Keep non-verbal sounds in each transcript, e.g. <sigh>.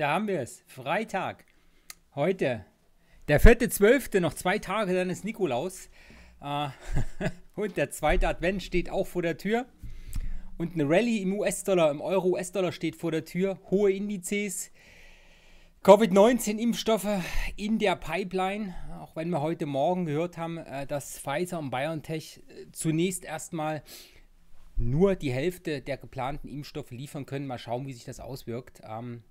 da haben wir es. Freitag. Heute. Der vierte Zwölfte, noch zwei Tage, dann ist Nikolaus. Äh, <laughs> und der zweite Advent steht auch vor der Tür. Und eine Rallye im US-Dollar, im Euro-US-Dollar steht vor der Tür. Hohe Indizes. Covid-19-Impfstoffe in der Pipeline, auch wenn wir heute Morgen gehört haben, äh, dass Pfizer und BioNTech äh, zunächst erstmal nur die Hälfte der geplanten Impfstoffe liefern können. Mal schauen, wie sich das auswirkt. Ähm,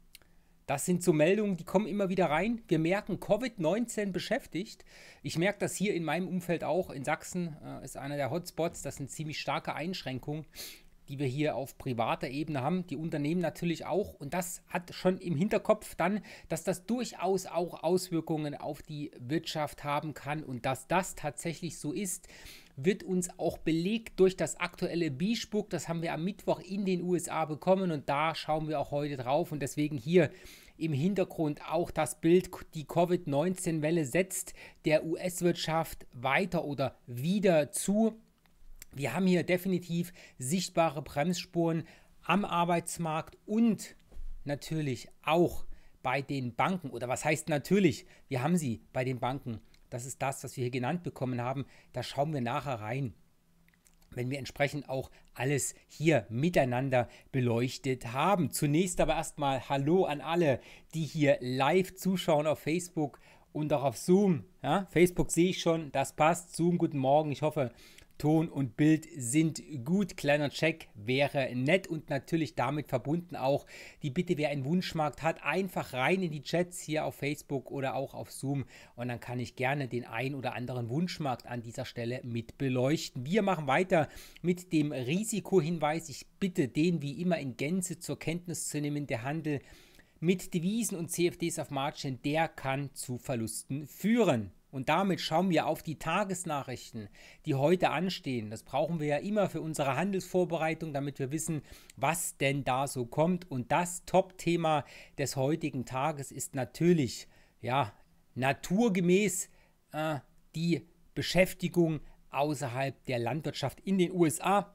das sind so Meldungen, die kommen immer wieder rein. Wir merken, Covid-19 beschäftigt. Ich merke das hier in meinem Umfeld auch. In Sachsen äh, ist einer der Hotspots. Das sind ziemlich starke Einschränkungen, die wir hier auf privater Ebene haben. Die Unternehmen natürlich auch. Und das hat schon im Hinterkopf dann, dass das durchaus auch Auswirkungen auf die Wirtschaft haben kann. Und dass das tatsächlich so ist, wird uns auch belegt durch das aktuelle B-Spuck. Das haben wir am Mittwoch in den USA bekommen und da schauen wir auch heute drauf. Und deswegen hier im Hintergrund auch das Bild, die Covid-19-Welle setzt der US-Wirtschaft weiter oder wieder zu. Wir haben hier definitiv sichtbare Bremsspuren am Arbeitsmarkt und natürlich auch bei den Banken. Oder was heißt natürlich? Wir haben sie bei den Banken das ist das, was wir hier genannt bekommen haben. Da schauen wir nachher rein, wenn wir entsprechend auch alles hier miteinander beleuchtet haben. Zunächst aber erstmal Hallo an alle, die hier live zuschauen auf Facebook und auch auf Zoom. Ja, Facebook sehe ich schon, das passt. Zoom, guten Morgen. Ich hoffe, Ton und Bild sind gut. Kleiner Check wäre nett und natürlich damit verbunden auch die Bitte, wer einen Wunschmarkt hat, einfach rein in die Chats hier auf Facebook oder auch auf Zoom und dann kann ich gerne den ein oder anderen Wunschmarkt an dieser Stelle mit beleuchten. Wir machen weiter mit dem Risikohinweis. Ich bitte den wie immer in Gänze zur Kenntnis zu nehmen. Der Handel mit Devisen und CFDs auf Margin, der kann zu Verlusten führen. Und damit schauen wir auf die Tagesnachrichten, die heute anstehen. Das brauchen wir ja immer für unsere Handelsvorbereitung, damit wir wissen, was denn da so kommt. Und das Top-Thema des heutigen Tages ist natürlich, ja, naturgemäß äh, die Beschäftigung außerhalb der Landwirtschaft in den USA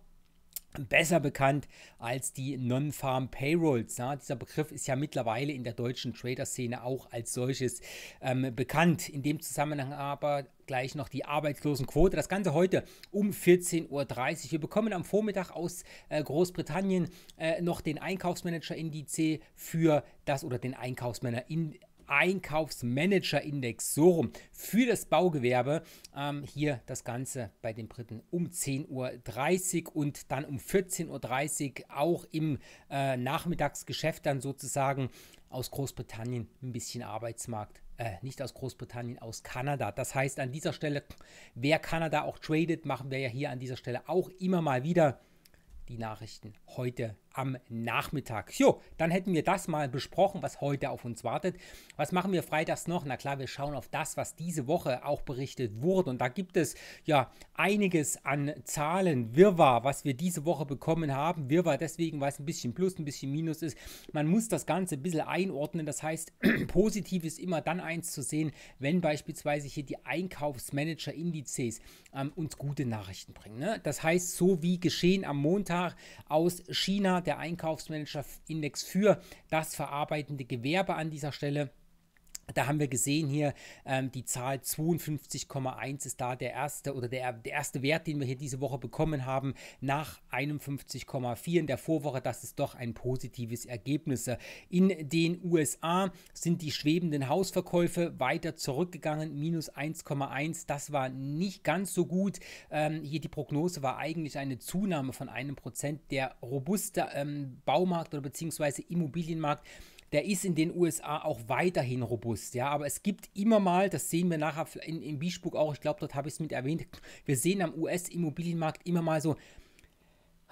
besser bekannt als die Non-Farm Payrolls. Ja, dieser Begriff ist ja mittlerweile in der deutschen Trader-Szene auch als solches ähm, bekannt. In dem Zusammenhang aber gleich noch die Arbeitslosenquote. Das Ganze heute um 14.30 Uhr. Wir bekommen am Vormittag aus äh, Großbritannien äh, noch den einkaufsmanager indice für das oder den einkaufsmänner indice Einkaufsmanager-Index, so rum, für das Baugewerbe. Ähm, hier das Ganze bei den Briten um 10.30 Uhr und dann um 14.30 Uhr auch im äh, Nachmittagsgeschäft dann sozusagen aus Großbritannien ein bisschen Arbeitsmarkt. Äh, nicht aus Großbritannien, aus Kanada. Das heißt, an dieser Stelle, wer Kanada auch tradet, machen wir ja hier an dieser Stelle auch immer mal wieder die Nachrichten heute am Nachmittag. Jo, dann hätten wir das mal besprochen, was heute auf uns wartet. Was machen wir freitags noch? Na klar, wir schauen auf das, was diese Woche auch berichtet wurde. Und da gibt es ja einiges an Zahlen, Wirrwarr, was wir diese Woche bekommen haben. Wirrwarr deswegen, weil es ein bisschen Plus, ein bisschen Minus ist. Man muss das Ganze ein bisschen einordnen. Das heißt, <clears throat> positiv ist immer dann eins zu sehen, wenn beispielsweise hier die Einkaufsmanager-Indizes ähm, uns gute Nachrichten bringen. Ne? Das heißt, so wie geschehen am Montag aus China, der Einkaufsmanager-Index für das verarbeitende Gewerbe an dieser Stelle. Da haben wir gesehen hier, ähm, die Zahl 52,1 ist da der erste oder der, der erste Wert, den wir hier diese Woche bekommen haben, nach 51,4 in der Vorwoche. Das ist doch ein positives Ergebnis. In den USA sind die schwebenden Hausverkäufe weiter zurückgegangen, minus 1,1. Das war nicht ganz so gut. Ähm, hier die Prognose war eigentlich eine Zunahme von einem Prozent. Der robuste ähm, Baumarkt oder beziehungsweise Immobilienmarkt der ist in den USA auch weiterhin robust, ja, aber es gibt immer mal, das sehen wir nachher in, in Bischburg auch, ich glaube, dort habe ich es mit erwähnt, wir sehen am US-Immobilienmarkt immer mal so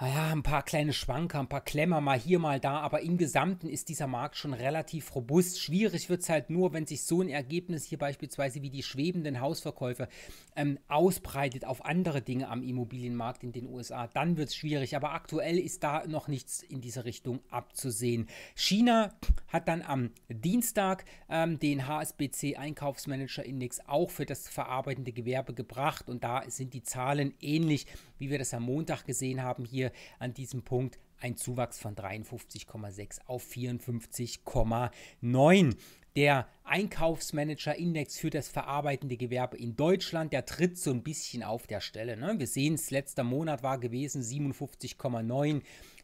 naja, ein paar kleine Schwanker, ein paar Klemmer mal hier, mal da, aber im Gesamten ist dieser Markt schon relativ robust. Schwierig wird es halt nur, wenn sich so ein Ergebnis hier beispielsweise wie die schwebenden Hausverkäufe ähm, ausbreitet auf andere Dinge am Immobilienmarkt in den USA. Dann wird es schwierig, aber aktuell ist da noch nichts in diese Richtung abzusehen. China hat dann am Dienstag ähm, den HSBC Einkaufsmanager Index auch für das verarbeitende Gewerbe gebracht und da sind die Zahlen ähnlich wie wir das am Montag gesehen haben, hier an diesem Punkt ein Zuwachs von 53,6 auf 54,9. Der Einkaufsmanager-Index für das verarbeitende Gewerbe in Deutschland, der tritt so ein bisschen auf der Stelle. Ne? Wir sehen es, letzter Monat war gewesen 57,9.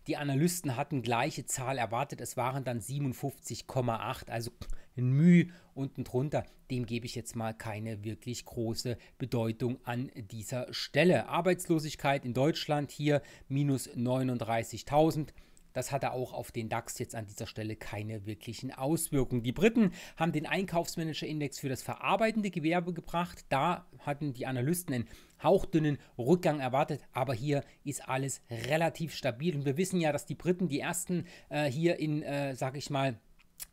Die Analysten hatten gleiche Zahl erwartet, es waren dann 57,8. Also ein Müh unten drunter. Dem gebe ich jetzt mal keine wirklich große Bedeutung an dieser Stelle. Arbeitslosigkeit in Deutschland hier minus 39.000. Das hatte auch auf den DAX jetzt an dieser Stelle keine wirklichen Auswirkungen. Die Briten haben den Einkaufsmanagerindex für das verarbeitende Gewerbe gebracht. Da hatten die Analysten einen hauchdünnen Rückgang erwartet, aber hier ist alles relativ stabil. Und wir wissen ja, dass die Briten die ersten äh, hier in, äh, sag ich mal,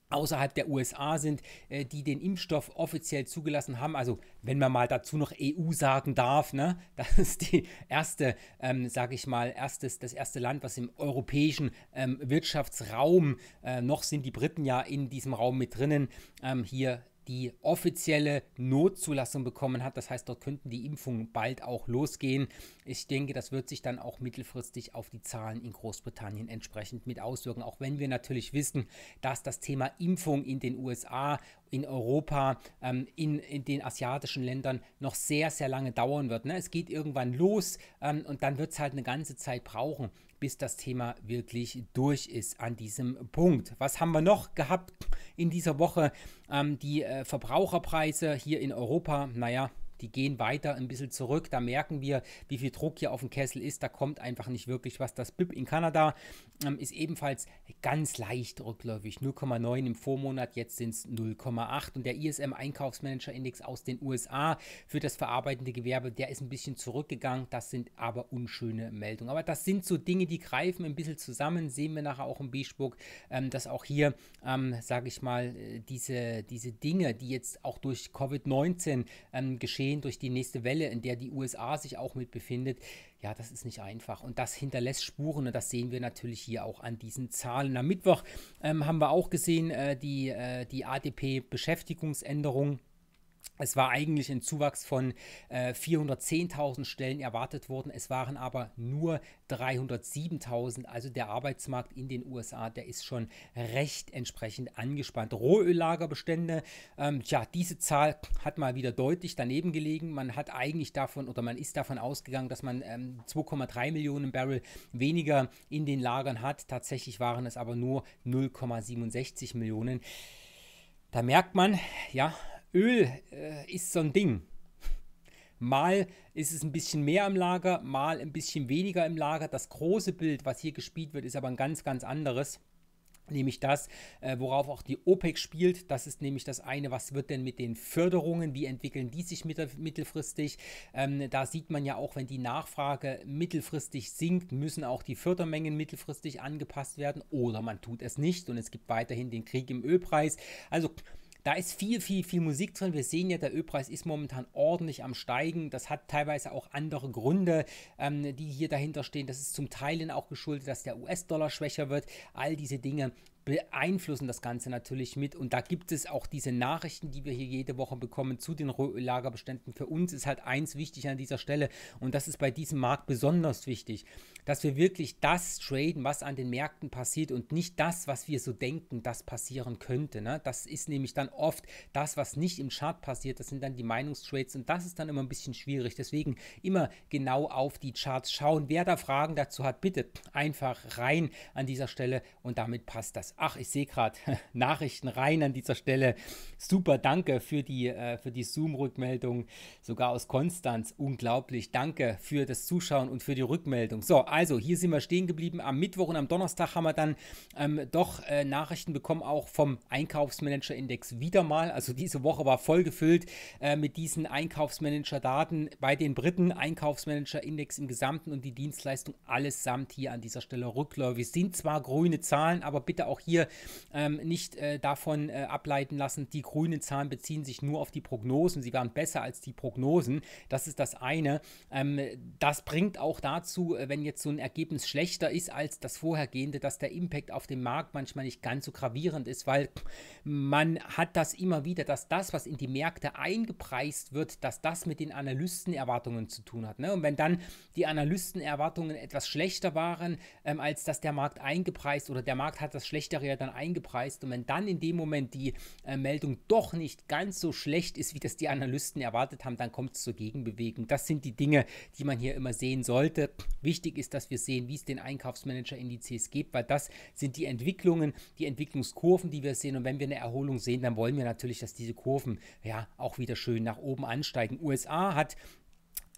außerhalb der USA sind, äh, die den Impfstoff offiziell zugelassen haben. Also wenn man mal dazu noch EU sagen darf, ne? <laughs> das ist die erste, ähm, sage ich mal, erstes, das erste Land, was im europäischen ähm, Wirtschaftsraum, äh, noch sind die Briten ja in diesem Raum mit drinnen, ähm, hier die offizielle Notzulassung bekommen hat. Das heißt, dort könnten die Impfungen bald auch losgehen. Ich denke, das wird sich dann auch mittelfristig auf die Zahlen in Großbritannien entsprechend mit auswirken, auch wenn wir natürlich wissen, dass das Thema Impfung in den USA in Europa, ähm, in, in, den asiatischen Ländern noch sehr, sehr lange dauern wird. Ne? Es geht irgendwann los ähm, und dann wird es halt eine ganze Zeit brauchen, bis das Thema wirklich durch ist an diesem Punkt. Was haben wir noch gehabt in dieser Woche? Ähm, die äh, Verbraucherpreise hier in Europa, naja, die gehen weiter ein bisschen zurück. Da merken wir, wie viel Druck hier auf dem Kessel ist. Da kommt einfach nicht wirklich was. Das BIP in Kanada ähm, ist ebenfalls ganz leicht rückläufig. 0,9 im Vormonat, jetzt sind es 0,8. Und der ISM Einkaufsmanager-Index aus den USA für das verarbeitende Gewerbe, der ist ein bisschen zurückgegangen. Das sind aber unschöne Meldungen. Aber das sind so Dinge, die greifen ein bisschen zusammen. Sehen wir nachher auch im Beesburg, ähm, dass auch hier, ähm, sage ich mal, äh, diese, diese Dinge, die jetzt auch durch Covid-19 ähm, geschehen, entstehen durch die nächste Welle, in der die USA sich auch mit befindet, ja, das ist nicht einfach. Und das hinterlässt Spuren und das sehen wir natürlich hier auch an diesen Zahlen. Am Mittwoch ähm, haben wir auch gesehen, äh, die, äh, die ADP-Beschäftigungsänderung. Es war eigentlich ein Zuwachs von äh, 410.000 Stellen erwartet worden. Es waren aber nur 307.000. Also der Arbeitsmarkt in den USA, der ist schon recht entsprechend angespannt. Rohöllagerbestände, ähm, tja, diese Zahl hat mal wieder deutlich daneben gelegen. Man hat eigentlich davon oder man ist davon ausgegangen, dass man ähm, 2,3 Millionen Barrel weniger in den Lagern hat. Tatsächlich waren es aber nur 0,67 Millionen. Da merkt man, ja, Öl äh, ist so ein Ding. Mal ist es ein bisschen mehr im Lager, mal ein bisschen weniger im Lager. Das große Bild, was hier gespielt wird, ist aber ein ganz, ganz anderes. Nämlich das, äh, worauf auch die OPEC spielt. Das ist nämlich das eine, was wird denn mit den Förderungen, wie entwickeln die sich mittel mittelfristig. Ähm, da sieht man ja auch, wenn die Nachfrage mittelfristig sinkt, müssen auch die Fördermengen mittelfristig angepasst werden. Oder man tut es nicht und es gibt weiterhin den Krieg im Ölpreis. Also da ist viel, viel, viel Musik drin. Wir sehen ja, der Ölpreis ist momentan ordentlich am Steigen. Das hat teilweise auch andere Gründe, ähm, die hier dahinter stehen. Das ist zum Teil auch geschuldet, dass der US-Dollar schwächer wird. All diese Dinge beeinflussen das Ganze natürlich mit. Und da gibt es auch diese Nachrichten, die wir hier jede Woche bekommen zu den Lagerbeständen. Für uns ist halt eins wichtig an dieser Stelle und das ist bei diesem Markt besonders wichtig, dass wir wirklich das traden, was an den Märkten passiert und nicht das, was wir so denken, das passieren könnte. Ne? Das ist nämlich dann oft das, was nicht im Chart passiert. Das sind dann die Meinungstrades und das ist dann immer ein bisschen schwierig. Deswegen immer genau auf die Charts schauen. Wer da Fragen dazu hat, bitte einfach rein an dieser Stelle und damit passt das Ach, ich sehe gerade <laughs> Nachrichten rein an dieser Stelle. Super, danke für die, äh, die Zoom-Rückmeldung, sogar aus Konstanz. Unglaublich, danke für das Zuschauen und für die Rückmeldung. So, also hier sind wir stehen geblieben. Am Mittwoch und am Donnerstag haben wir dann ähm, doch äh, Nachrichten bekommen, auch vom Einkaufsmanager-Index wieder mal. Also diese Woche war vollgefüllt äh, mit diesen Einkaufsmanager-Daten bei den Briten, Einkaufsmanager-Index im Gesamten und die Dienstleistung allesamt hier an dieser Stelle rückläufig. Sind zwar grüne Zahlen, aber bitte auch hier ähm, nicht äh, davon äh, ableiten lassen, die grünen Zahlen beziehen sich nur auf die Prognosen. Sie waren besser als die Prognosen. Das ist das eine. Ähm, das bringt auch dazu, äh, wenn jetzt so ein Ergebnis schlechter ist als das vorhergehende, dass der Impact auf dem Markt manchmal nicht ganz so gravierend ist, weil man hat das immer wieder, dass das, was in die Märkte eingepreist wird, dass das mit den Analystenerwartungen zu tun hat. Ne? Und wenn dann die Analystenerwartungen etwas schlechter waren, ähm, als dass der Markt eingepreist oder der Markt hat das schlechter Jahre dann eingepreist. Und wenn dann in dem Moment die äh, Meldung doch nicht ganz so schlecht ist, wie das die Analysten erwartet haben, dann kommt es zur Gegenbewegung. Das sind die Dinge, die man hier immer sehen sollte. Wichtig ist, dass wir sehen, wie es den Einkaufsmanager-Indizes gibt, weil das sind die Entwicklungen, die Entwicklungskurven, die wir sehen. Und wenn wir eine Erholung sehen, dann wollen wir natürlich, dass diese Kurven ja auch wieder schön nach oben ansteigen. USA hat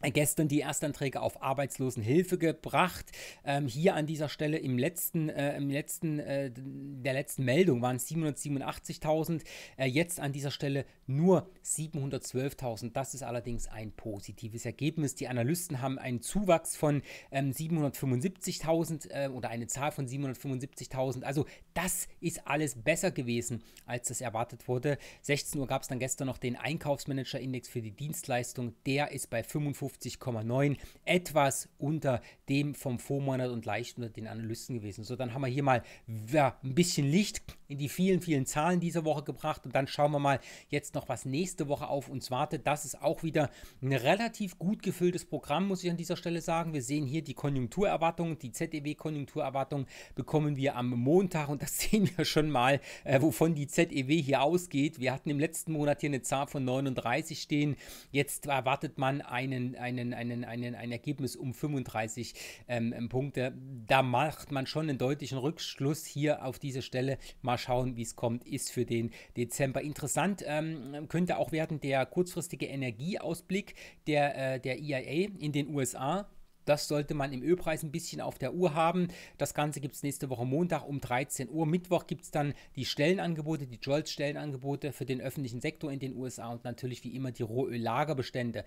gestern die Erstanträge auf Arbeitslosenhilfe gebracht. Ähm, hier an dieser Stelle im letzten, äh, im letzten, äh, der letzten Meldung waren 787.000, äh, jetzt an dieser Stelle nur 712.000. Das ist allerdings ein positives Ergebnis. Die Analysten haben einen Zuwachs von ähm, 775.000 äh, oder eine Zahl von 775.000. Also das ist alles besser gewesen, als das erwartet wurde. 16 Uhr gab es dann gestern noch den Einkaufsmanager-Index für die Dienstleistung. Der ist bei 55 52,9, etwas unter dem vom Vormonat und leicht unter den Analysten gewesen. So, dann haben wir hier mal ja, ein bisschen Licht in die vielen, vielen Zahlen dieser Woche gebracht und dann schauen wir mal jetzt noch, was nächste Woche auf uns wartet. Das ist auch wieder ein relativ gut gefülltes Programm, muss ich an dieser Stelle sagen. Wir sehen hier die Konjunkturerwartung, die zew konjunkturerwartung bekommen wir am Montag und das <laughs> sehen wir schon mal, äh, wovon die ZEW hier ausgeht. Wir hatten im letzten Monat hier eine Zahl von 39 stehen. Jetzt erwartet man einen einen, einen, einen, ein Ergebnis um 35 ähm, ähm, Punkte. Da macht man schon einen deutlichen Rückschluss hier auf diese Stelle. Mal schauen, wie es kommt, ist für den Dezember interessant. Ähm, könnte auch werden der kurzfristige Energieausblick der, äh, der EIA in den USA. Das sollte man im Ölpreis ein bisschen auf der Uhr haben. Das Ganze gibt es nächste Woche Montag um 13 Uhr. Mittwoch gibt es dann die Stellenangebote, die Jolts-Stellenangebote für den öffentlichen Sektor in den USA und natürlich wie immer die Rohöllagerbestände.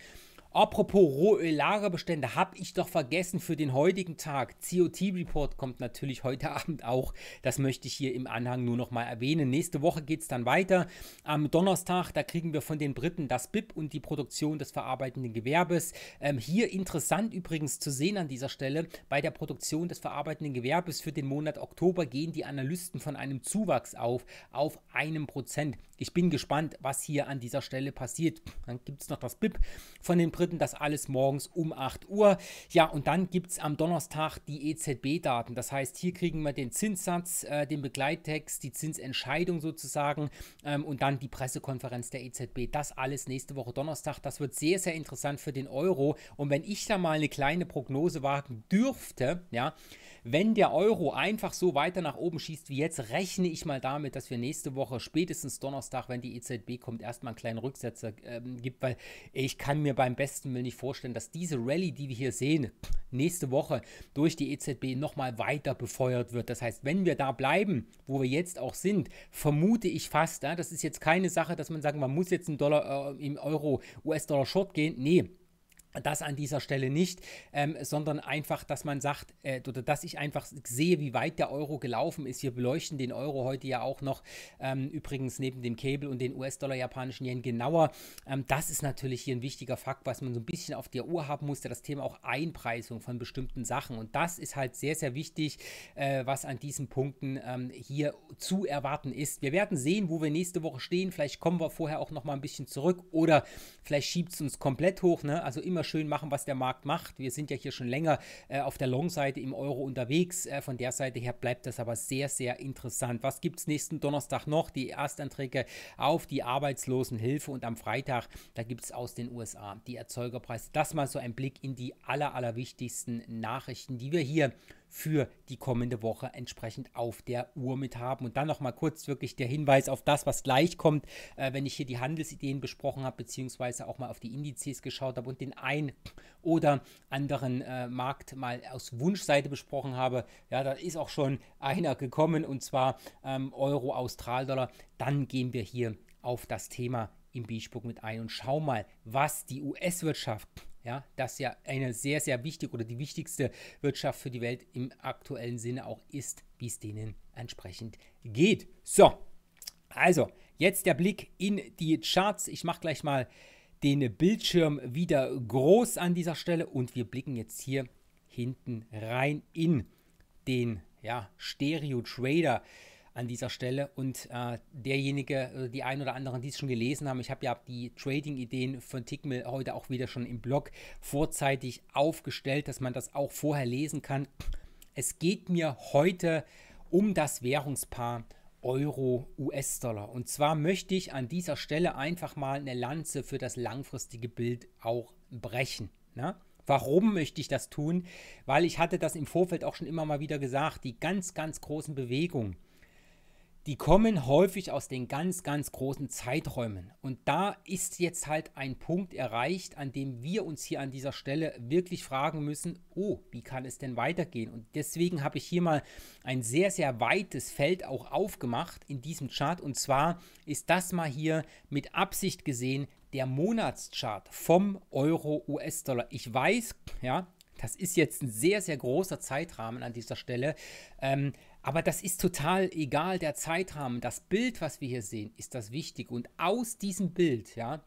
Apropos Rohöl-Lagerbestände, habe ich doch vergessen für den heutigen Tag. COT-Report kommt natürlich heute <laughs> Abend auch. Das möchte ich hier im Anhang nur nochmal erwähnen. Nächste Woche geht es dann weiter. Am Donnerstag, da kriegen wir von den Briten das BIP und die Produktion des verarbeitenden Gewerbes. Ähm, hier interessant übrigens zu sehen an dieser Stelle, bei der Produktion des verarbeitenden Gewerbes für den Monat Oktober gehen die Analysten von einem Zuwachs auf, auf einem Prozent. Ich bin gespannt, was hier an dieser Stelle passiert. Dann gibt es noch das BIP von den Briten. 3.3. Das alles morgens um 8 Uhr. Ja, und dann gibt es am Donnerstag die EZB-Daten. Das heißt, hier kriegen wir den Zinssatz, äh, den Begleittext, die Zinsentscheidung sozusagen ähm, und dann die Pressekonferenz der EZB. Das alles nächste Woche Donnerstag. Das wird sehr, sehr interessant für den Euro. Und wenn ich da mal eine kleine Prognose wagen dürfte, ja, wenn der Euro einfach so weiter nach oben schießt wie jetzt, rechne ich mal damit, dass wir nächste Woche, spätestens Donnerstag, wenn die EZB kommt, erstmal einen kleinen Rücksetzer äh, gibt, weil ich kann mir beim besten besten Willen nicht vorstellen, dass diese Rallye, die wir hier sehen, nächste Woche durch die EZB nochmal weiter befeuert wird. Das heißt, wenn wir da bleiben, wo wir jetzt auch sind, vermute ich fast, ja, das ist jetzt keine Sache, dass man sagt, man muss jetzt einen Dollar äh, im Euro, US-Dollar Short gehen. Nee, das an dieser Stelle nicht, ähm, sondern einfach, dass man sagt, äh, oder dass ich einfach sehe, wie weit der Euro gelaufen ist. Wir beleuchten den Euro heute ja auch noch, ähm, übrigens neben dem Cable und den US-Dollar, japanischen Yen genauer. Ähm, das ist natürlich hier ein wichtiger Fakt, was man so ein bisschen auf der Uhr haben musste, das Thema auch Einpreisung von bestimmten Sachen. Und das ist halt sehr, sehr wichtig, äh, was an diesen Punkten ähm, hier zu erwarten ist. Wir werden sehen, wo wir nächste Woche stehen. Vielleicht kommen wir vorher auch noch mal ein bisschen zurück oder vielleicht schiebt es uns komplett hoch. Ne? Also immer immer schön machen, was der Markt macht. Wir sind ja hier schon länger äh, auf der Long-Seite im Euro unterwegs. Äh, von der Seite her bleibt das aber sehr, sehr interessant. Was gibt es nächsten Donnerstag noch? Die Erstanträge auf die Arbeitslosenhilfe und am Freitag, da gibt es aus den USA die Erzeugerpreise. Das mal so ein Blick in die aller, aller wichtigsten Nachrichten, die wir hier für die kommende Woche entsprechend auf der Uhr mit haben. Und dann nochmal kurz wirklich der Hinweis auf das, was gleich kommt, äh, wenn ich hier die Handelsideen besprochen habe, beziehungsweise auch mal auf die Indizes geschaut habe und den einen oder anderen äh, Markt mal aus Wunschseite besprochen habe. Ja, da ist auch schon einer gekommen und zwar ähm, Euro, Australdollar. Dann gehen wir hier auf das Thema im Beachbook mit ein und schau mal, was die US-Wirtschaft ja, das ja eine sehr, sehr wichtige oder die wichtigste Wirtschaft für die Welt im aktuellen Sinne auch ist, wie es denen entsprechend geht. So, also jetzt der Blick in die Charts. Ich mache gleich mal den Bildschirm wieder groß an dieser Stelle und wir blicken jetzt hier hinten rein in den ja, Stereo Trader an dieser Stelle. Und äh, derjenige, äh, die einen oder anderen, die es schon gelesen haben, ich habe ja die Trading-Ideen von Tickmill heute auch wieder schon im Blog vorzeitig aufgestellt, dass man das auch vorher lesen kann. Es geht mir heute um das Währungspaar Euro-US-Dollar. Und zwar möchte ich an dieser Stelle einfach mal eine Lanze für das langfristige Bild auch brechen. Ne? Warum möchte ich das tun? Weil ich hatte das im Vorfeld auch schon immer mal wieder gesagt, die ganz, ganz großen Bewegungen die kommen häufig aus den ganz, ganz großen Zeiträumen. Und da ist jetzt halt ein Punkt erreicht, an dem wir uns hier an dieser Stelle wirklich fragen müssen, oh, wie kann es denn weitergehen? Und deswegen habe ich hier mal ein sehr, sehr weites Feld auch aufgemacht in diesem Chart. Und zwar ist das mal hier mit Absicht gesehen der Monatschart vom Euro-US-Dollar. Ich weiß, ja, das ist jetzt ein sehr, sehr großer Zeitrahmen an dieser Stelle. Ähm, aber das ist total egal, der Zeitrahmen. Das Bild, was wir hier sehen, ist das Wichtige. Und aus diesem Bild, ja,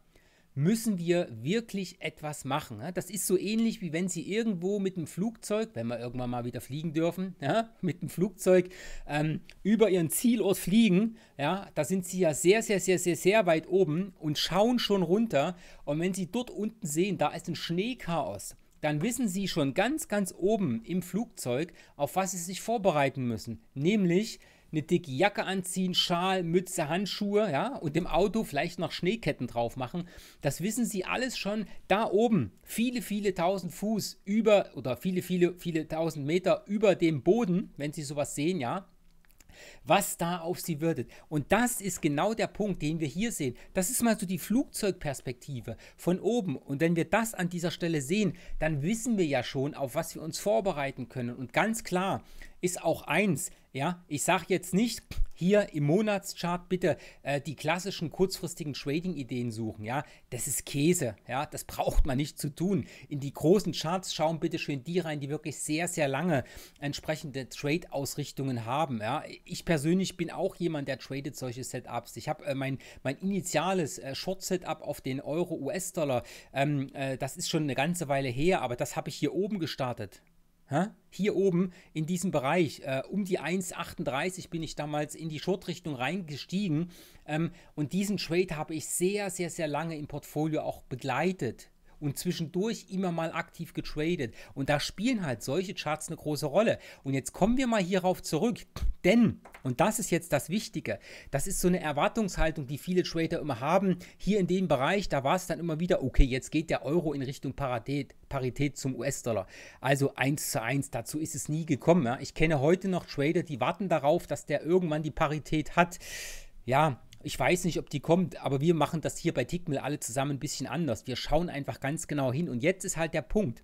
müssen wir wirklich etwas machen. Ja? Das ist so ähnlich, wie wenn Sie irgendwo mit dem Flugzeug, wenn wir irgendwann mal wieder fliegen dürfen, ja, <laughs> mit dem Flugzeug ähm, über Ihren Zielort fliegen. Ja, da sind Sie ja sehr, sehr, sehr, sehr, sehr weit oben und schauen schon runter. Und wenn Sie dort unten sehen, da ist ein Schneechaos dann wissen Sie schon ganz, ganz oben im Flugzeug, auf was Sie sich vorbereiten müssen. Nämlich eine dicke Jacke anziehen, Schal, Mütze, Handschuhe, ja, und im Auto vielleicht noch Schneeketten drauf machen. Das wissen Sie alles schon da oben, viele, viele tausend Fuß über oder viele, viele, viele tausend Meter über dem Boden, wenn Sie sowas sehen, ja was da auf sie würdet. Und das ist genau der Punkt, den wir hier sehen. Das ist mal so die Flugzeugperspektive von oben. Und wenn wir das an dieser Stelle sehen, dann wissen wir ja schon, auf was wir uns vorbereiten können. Und ganz klar, ist auch eins. Ja, ich sage jetzt nicht hier im Monatschart bitte äh, die klassischen kurzfristigen Trading-Ideen suchen. Ja, das ist Käse. Ja, das braucht man nicht zu tun. In die großen Charts schauen bitte schön die rein, die wirklich sehr, sehr lange entsprechende Trade-Ausrichtungen haben. Ja, ich persönlich bin auch jemand, der tradet solche Setups. Ich habe äh, mein, mein initiales äh, Short-Setup auf den Euro-US-Dollar. Ähm, äh, das ist schon eine ganze Weile her, aber das habe ich hier oben gestartet. Hier oben in diesem Bereich, äh, um die 1,38 bin ich damals in die Short-Richtung reingestiegen. Ähm, und diesen Trade habe ich sehr, sehr, sehr lange im Portfolio auch begleitet und zwischendurch immer mal aktiv getradet. Und da spielen halt solche Charts eine große Rolle. Und jetzt kommen wir mal hierauf zurück, denn, und das ist jetzt das Wichtige, das ist so eine Erwartungshaltung, die viele Trader immer haben. Hier in dem Bereich, da war es dann immer wieder, okay, jetzt geht der Euro in Richtung Parität, Parität zum US-Dollar. Also 1 zu 1, dazu ist es nie gekommen. Ja. Ich kenne heute noch Trader, die warten darauf, dass der irgendwann die Parität hat. Ja, ich weiß nicht, ob die kommt, aber wir machen das hier bei Tickmill alle zusammen ein bisschen anders. Wir schauen einfach ganz genau hin. Und jetzt ist halt der Punkt,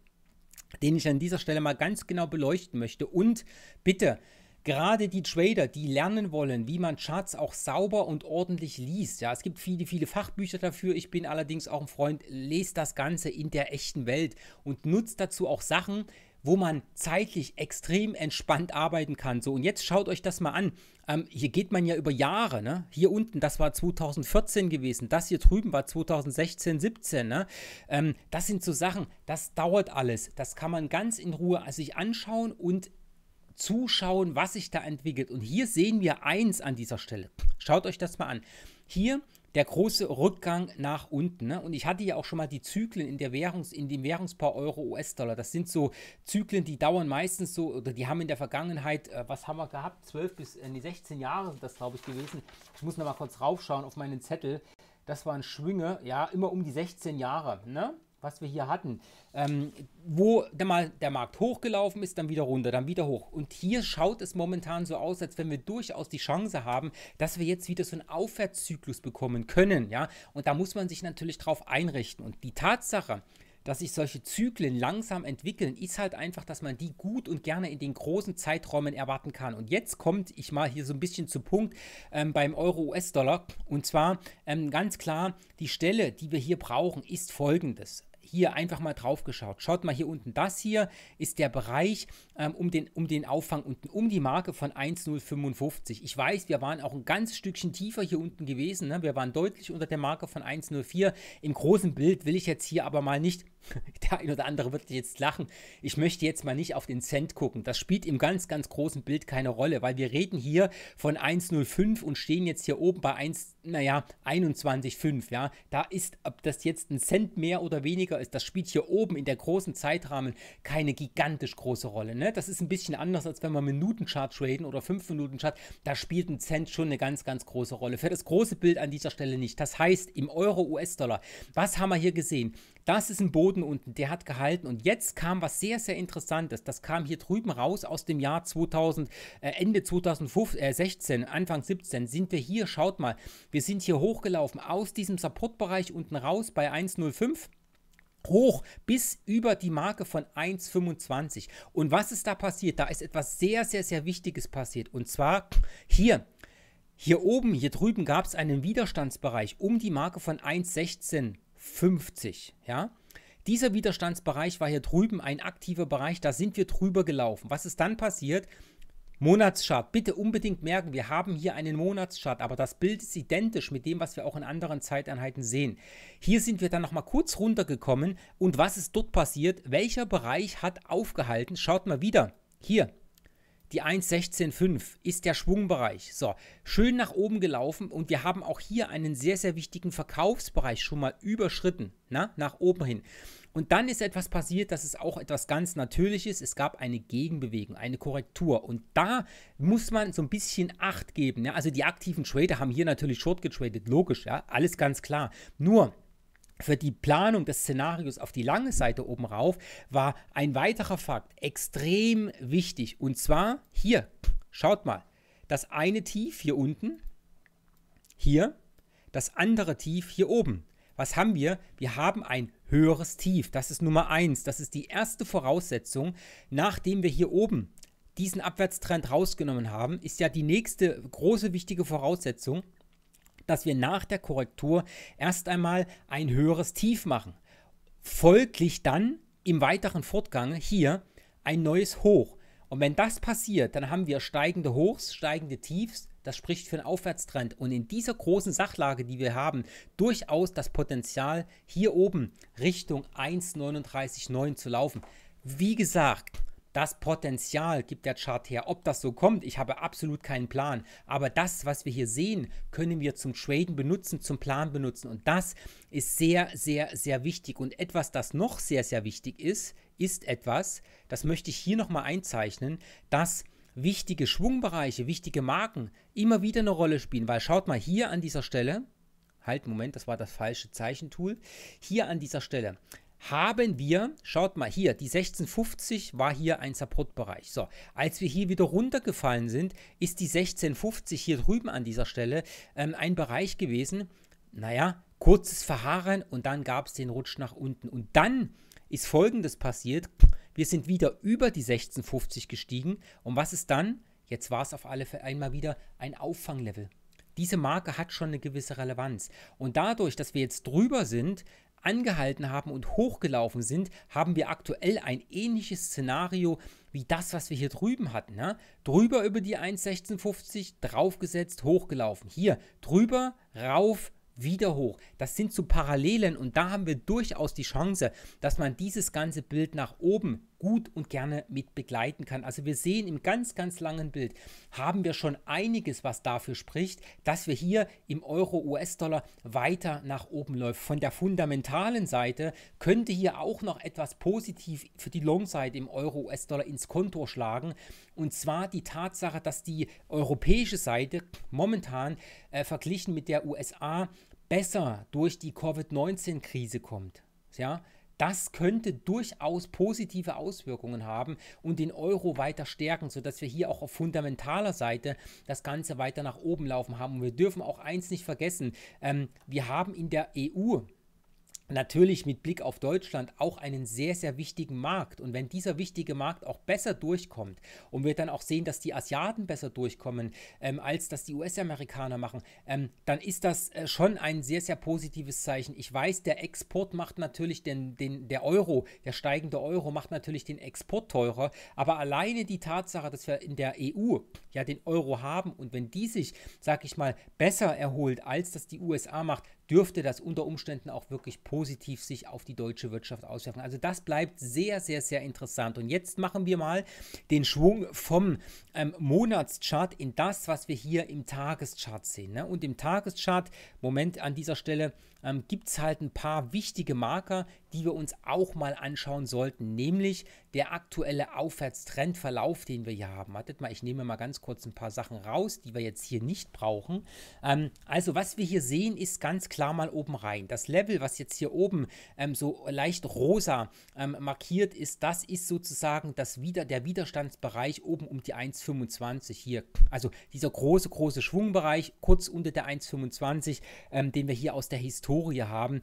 den ich an dieser Stelle mal ganz genau beleuchten möchte. Und bitte, Gerade die Trader, die lernen wollen, wie man Charts auch sauber und ordentlich liest. Ja, es gibt viele, viele Fachbücher dafür. Ich bin allerdings auch ein Freund, lest das Ganze in der echten Welt und nutzt dazu auch Sachen, wo man zeitlich extrem entspannt arbeiten kann. So, und jetzt schaut euch das mal an. Ähm, hier geht man ja über Jahre, ne? Hier unten, das war 2014 gewesen, das hier drüben war 2016, 17, ne? Ähm, das sind so Sachen, das dauert alles. Das kann man ganz in Ruhe sich anschauen und zuschauen, was sich da entwickelt. Und hier sehen wir eins an dieser Stelle. Schaut euch das mal an. Hier der große Rückgang nach unten. Ne? Und ich hatte ja auch schon mal die Zyklen in, der Währungs-, in dem Währungspaar Euro-US-Dollar. Das sind so Zyklen, die dauern meistens so, oder die haben in der Vergangenheit, äh, was haben wir gehabt? 12 bis äh, 16 Jahre sind das, glaube ich, gewesen. Ich muss noch mal kurz raufschauen auf meinen Zettel. Das waren Schwünge, ja, immer um die 16 Jahre. Ne? was wir hier hatten, ähm, wo der, mal der Markt hochgelaufen ist, dann wieder runter, dann wieder hoch. Und hier schaut es momentan so aus, als wenn wir durchaus die Chance haben, dass wir jetzt wieder so einen Aufwärtszyklus bekommen können. Ja? Und da muss man sich natürlich drauf einrichten. Und die Tatsache, dass sich solche Zyklen langsam entwickeln, ist halt einfach, dass man die gut und gerne in den großen Zeiträumen erwarten kann. Und jetzt kommt ich mal hier so ein bisschen zu Punkt ähm, beim Euro-US-Dollar. Und zwar ähm, ganz klar, die Stelle, die wir hier brauchen, ist folgendes hier einfach mal drauf geschaut. Schaut mal hier unten, das hier ist der Bereich ähm, um, den, um den Auffang unten, um die Marke von 1,055. Ich weiß, wir waren auch ein ganz Stückchen tiefer hier unten gewesen. Ne? Wir waren deutlich unter der Marke von 1,04. Im großen Bild will ich jetzt hier aber mal nicht <laughs> der ein oder andere wird jetzt lachen. Ich möchte jetzt mal nicht auf den Cent gucken. Das spielt im ganz, ganz großen Bild keine Rolle, weil wir reden hier von 1,05 und stehen jetzt hier oben bei 1, naja, 21,5. Ja, da ist, ob das jetzt ein Cent mehr oder weniger ist, das spielt hier oben in der großen Zeitrahmen keine gigantisch große Rolle. Ne? Das ist ein bisschen anders, als wenn wir Minutenchart traden oder 5-Minuten-Chart. Da spielt ein Cent schon eine ganz, ganz große Rolle. Für das große Bild an dieser Stelle nicht. Das heißt, im Euro-US-Dollar, was haben wir hier gesehen? Das ist ein Boden Boden unten, der hat gehalten. Und jetzt kam was sehr, sehr Interessantes. Das kam hier drüben raus aus dem Jahr 2000, äh, Ende 2016, äh, Anfang 17 sind wir hier. Schaut mal, wir sind hier hochgelaufen aus diesem Supportbereich unten raus bei 1,05 hoch bis über die Marke von 1,25. Und was ist da passiert? Da ist etwas sehr, sehr, sehr Wichtiges passiert. Und zwar hier. Hier oben, hier drüben gab es einen Widerstandsbereich um die Marke von 1,1650. Ja? Dieser Widerstandsbereich war hier drüben ein aktiver Bereich, da sind wir drüber gelaufen. Was ist dann passiert? Monatschart, bitte unbedingt merken, wir haben hier einen Monatschart, aber das Bild ist identisch mit dem, was wir auch in anderen Zeiteinheiten sehen. Hier sind wir dann nochmal kurz runtergekommen und was ist dort passiert? Welcher Bereich hat aufgehalten? Schaut mal wieder, hier, die 1,16,5 ist der Schwungbereich. So, schön nach oben gelaufen und wir haben auch hier einen sehr, sehr wichtigen Verkaufsbereich schon mal überschritten, na, ne, nach oben hin. Und dann ist etwas passiert, das ist auch etwas ganz Natürliches. Es gab eine Gegenbewegung, eine Korrektur. Und da muss man so ein bisschen Acht geben. Ja? Also die aktiven Trader haben hier natürlich short getradet, logisch, ja, alles ganz klar. Nur, für die Planung des Szenarios auf die lange Seite oben rauf war ein weiterer Fakt extrem wichtig. Und zwar hier, schaut mal, das eine Tief hier unten, hier, das andere Tief hier oben. Was haben wir? Wir haben ein höheres Tief. Das ist Nummer eins. Das ist die erste Voraussetzung, nachdem wir hier oben diesen Abwärtstrend rausgenommen haben, ist ja die nächste große wichtige Voraussetzung, dass wir nach der Korrektur erst einmal ein höheres Tief machen. Folglich dann im weiteren Fortgang hier ein neues Hoch. Und wenn das passiert, dann haben wir steigende Hochs, steigende Tiefs. Das spricht für einen Aufwärtstrend. Und in dieser großen Sachlage, die wir haben, durchaus das Potenzial, hier oben Richtung 1,39,9 zu laufen. Wie gesagt, das Potenzial gibt der Chart her. Ob das so kommt, ich habe absolut keinen Plan. Aber das, was wir hier sehen, können wir zum Traden benutzen, zum Plan benutzen. Und das ist sehr, sehr, sehr wichtig. Und etwas, das noch sehr, sehr wichtig ist, ist etwas, das möchte ich hier nochmal einzeichnen, dass wichtige Schwungbereiche, wichtige Marken immer wieder eine Rolle spielen. Weil schaut mal hier an dieser Stelle, halt, Moment, das war das falsche Zeichentool, hier an dieser Stelle haben wir, schaut mal hier, die 1650 war hier ein Supportbereich. So, als wir hier wieder runtergefallen sind, ist die 1650 hier drüben an dieser Stelle ähm, ein Bereich gewesen. Naja, kurzes Verharren und dann gab es den Rutsch nach unten. Und dann ist Folgendes passiert. Wir sind wieder über die 1650 gestiegen. Und was ist dann? Jetzt war es auf alle Fälle einmal wieder ein Auffanglevel diese Marke hat schon eine gewisse Relevanz. Und dadurch, dass wir jetzt drüber sind, angehalten haben und hochgelaufen sind, haben wir aktuell ein ähnliches Szenario wie das, was wir hier drüben hatten. Ne? Drüber über die 1,1650, draufgesetzt, hochgelaufen. Hier drüber, rauf, wieder hoch. Das sind so Parallelen und da haben wir durchaus die Chance, dass man dieses ganze Bild nach oben gut und gerne mit begleiten kann. Also wir sehen im ganz, ganz langen Bild, haben wir schon einiges, was dafür spricht, dass wir hier im Euro-US-Dollar weiter nach oben läuft. Von der fundamentalen Seite könnte hier auch noch etwas positiv für die Long-Seite im Euro-US-Dollar ins Konto schlagen. Und zwar die Tatsache, dass die europäische Seite momentan äh, verglichen mit der USA besser durch die Covid-19-Krise kommt. Ja, das könnte durchaus positive Auswirkungen haben und den Euro weiter stärken, sodass wir hier auch auf fundamentaler Seite das Ganze weiter nach oben laufen haben. Und wir dürfen auch eins nicht vergessen, ähm, wir haben in der EU natürlich mit Blick auf Deutschland auch einen sehr, sehr wichtigen Markt. Und wenn dieser wichtige Markt auch besser durchkommt und wir dann auch sehen, dass die Asiaten besser durchkommen, ähm, als das die US-Amerikaner machen, ähm, dann ist das äh, schon ein sehr, sehr positives Zeichen. Ich weiß, der Export macht natürlich den, den, der Euro, der steigende Euro macht natürlich den Export teurer, aber alleine die Tatsache, dass wir in der EU ja den Euro haben und wenn die sich, sag ich mal, besser erholt, als das die USA macht, dürfte das unter Umständen auch wirklich positiv sich auf die deutsche Wirtschaft auswirken. Also das bleibt sehr, sehr, sehr interessant. Und jetzt machen wir mal den Schwung vom ähm, Monatschart in das, was wir hier im Tageschart sehen. Ne? Und im Tageschart, Moment an dieser Stelle, ähm, gibt es halt ein paar wichtige Marker, die wir uns auch mal anschauen sollten, nämlich der aktuelle Aufwärtstrendverlauf, den wir hier haben. Wartet mal, ich nehme mal ganz kurz ein paar Sachen raus, die wir jetzt hier nicht brauchen. Ähm, also was wir hier sehen, ist ganz klar mal oben rein. Das Level, was jetzt hier oben ähm, so leicht rosa ähm, markiert ist, das ist sozusagen das wieder, der Widerstandsbereich oben um die 1,25 hier. Also dieser große, große Schwungbereich kurz unter der 1,25, ähm, den wir hier aus der Historie Historie haben,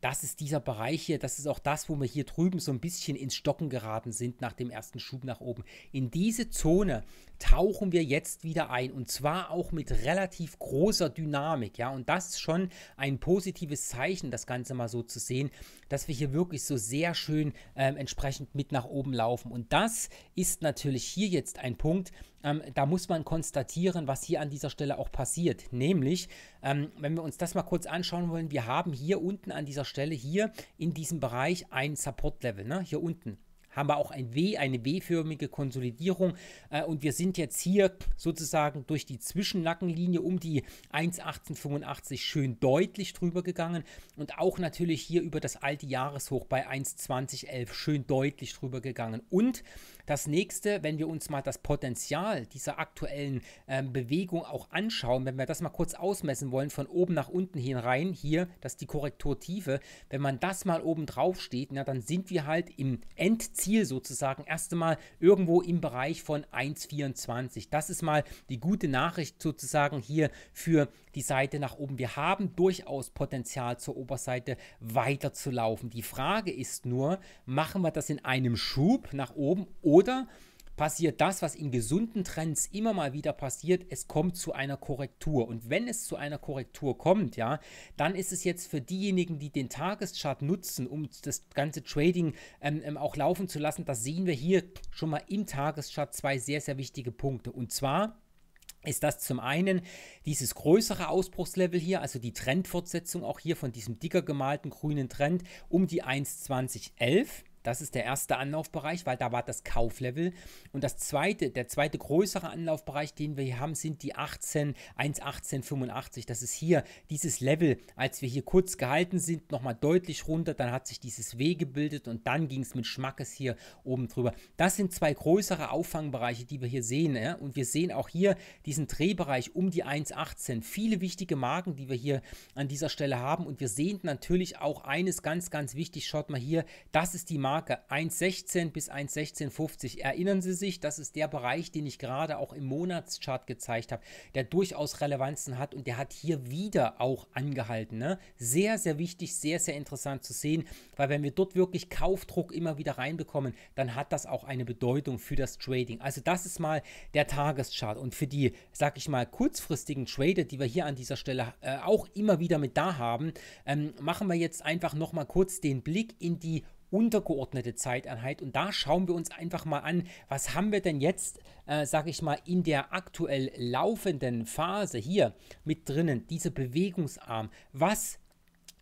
das ist dieser Bereich hier, das ist auch das, wo wir hier drüben so ein bisschen ins Stocken geraten sind nach dem ersten Schub nach oben. In diese Zone tauchen wir jetzt wieder ein und zwar auch mit relativ großer Dynamik, ja, und das ist schon ein positives Zeichen, das Ganze mal so zu sehen, dass wir hier wirklich so sehr schön äh, entsprechend mit nach oben laufen und das ist natürlich hier jetzt ein Punkt, ähm, da muss man konstatieren, was hier an dieser Stelle auch passiert. Nämlich, ähm, wenn wir uns das mal kurz anschauen wollen, wir haben hier unten an dieser Stelle, hier in diesem Bereich ein Support-Level, ne? hier unten haben wir auch ein W, eine W-förmige Konsolidierung äh, und wir sind jetzt hier sozusagen durch die Zwischennackenlinie um die 1,1885 schön deutlich drüber gegangen und auch natürlich hier über das alte Jahreshoch bei 1,2011 schön deutlich drüber gegangen und das nächste, wenn wir uns mal das Potenzial dieser aktuellen ähm, Bewegung auch anschauen, wenn wir das mal kurz ausmessen wollen, von oben nach unten hin rein, hier, das ist die Korrekturtiefe, wenn man das mal oben drauf steht, na, dann sind wir halt im Endziel sozusagen erst einmal irgendwo im Bereich von 1,24. Das ist mal die gute Nachricht sozusagen hier für die Seite nach oben. Wir haben durchaus Potenzial zur Oberseite weiter zu laufen. Die Frage ist nur, machen wir das in einem Schub nach oben oder passiert das, was in gesunden Trends immer mal wieder passiert, es kommt zu einer Korrektur. Und wenn es zu einer Korrektur kommt, ja, dann ist es jetzt für diejenigen, die den Tageschart nutzen, um das ganze Trading ähm, ähm auch laufen zu lassen, das sehen wir hier schon mal im Tageschart zwei sehr, sehr wichtige Punkte. Und zwar ist das zum einen dieses größere Ausbruchslevel hier, also die Trendfortsetzung auch hier von diesem dicker gemalten grünen Trend um die 1,2011. Das ist der erste Anlaufbereich, weil da war das Kauflevel. Und das zweite, der zweite größere Anlaufbereich, den wir hier haben, sind die 18, 1,1885. Das ist hier dieses Level, als wir hier kurz gehalten sind, nochmal deutlich runter. Dann hat sich dieses W gebildet und dann ging es mit Schmackes hier oben drüber. Das sind zwei größere Auffangbereiche, die wir hier sehen. Ja? Und wir sehen auch hier diesen Drehbereich um die 1,18. Viele wichtige Marken, die wir hier an dieser Stelle haben. Und wir sehen natürlich auch eines ganz, ganz wichtig. Schaut mal hier, das ist die Marke Marke 1,16 bis 1,1650. Erinnern Sie sich, das ist der Bereich, den ich gerade auch im Monatschart gezeigt habe, der durchaus Relevanzen hat und der hat hier wieder auch angehalten. Ne? Sehr, sehr wichtig, sehr, sehr interessant zu sehen, weil wenn wir dort wirklich Kaufdruck immer wieder reinbekommen, dann hat das auch eine Bedeutung für das Trading. Also das ist mal der Tageschart und für die, sag ich mal, kurzfristigen Trader, die wir hier an dieser Stelle äh, auch immer wieder mit da haben, ähm, machen wir jetzt einfach nochmal kurz den Blick in die untergeordnete Zeiteinheit. Und da schauen wir uns einfach mal an, was haben wir denn jetzt, äh, sage ich mal, in der aktuell laufenden Phase hier mit drinnen, diese Bewegungsarm. Was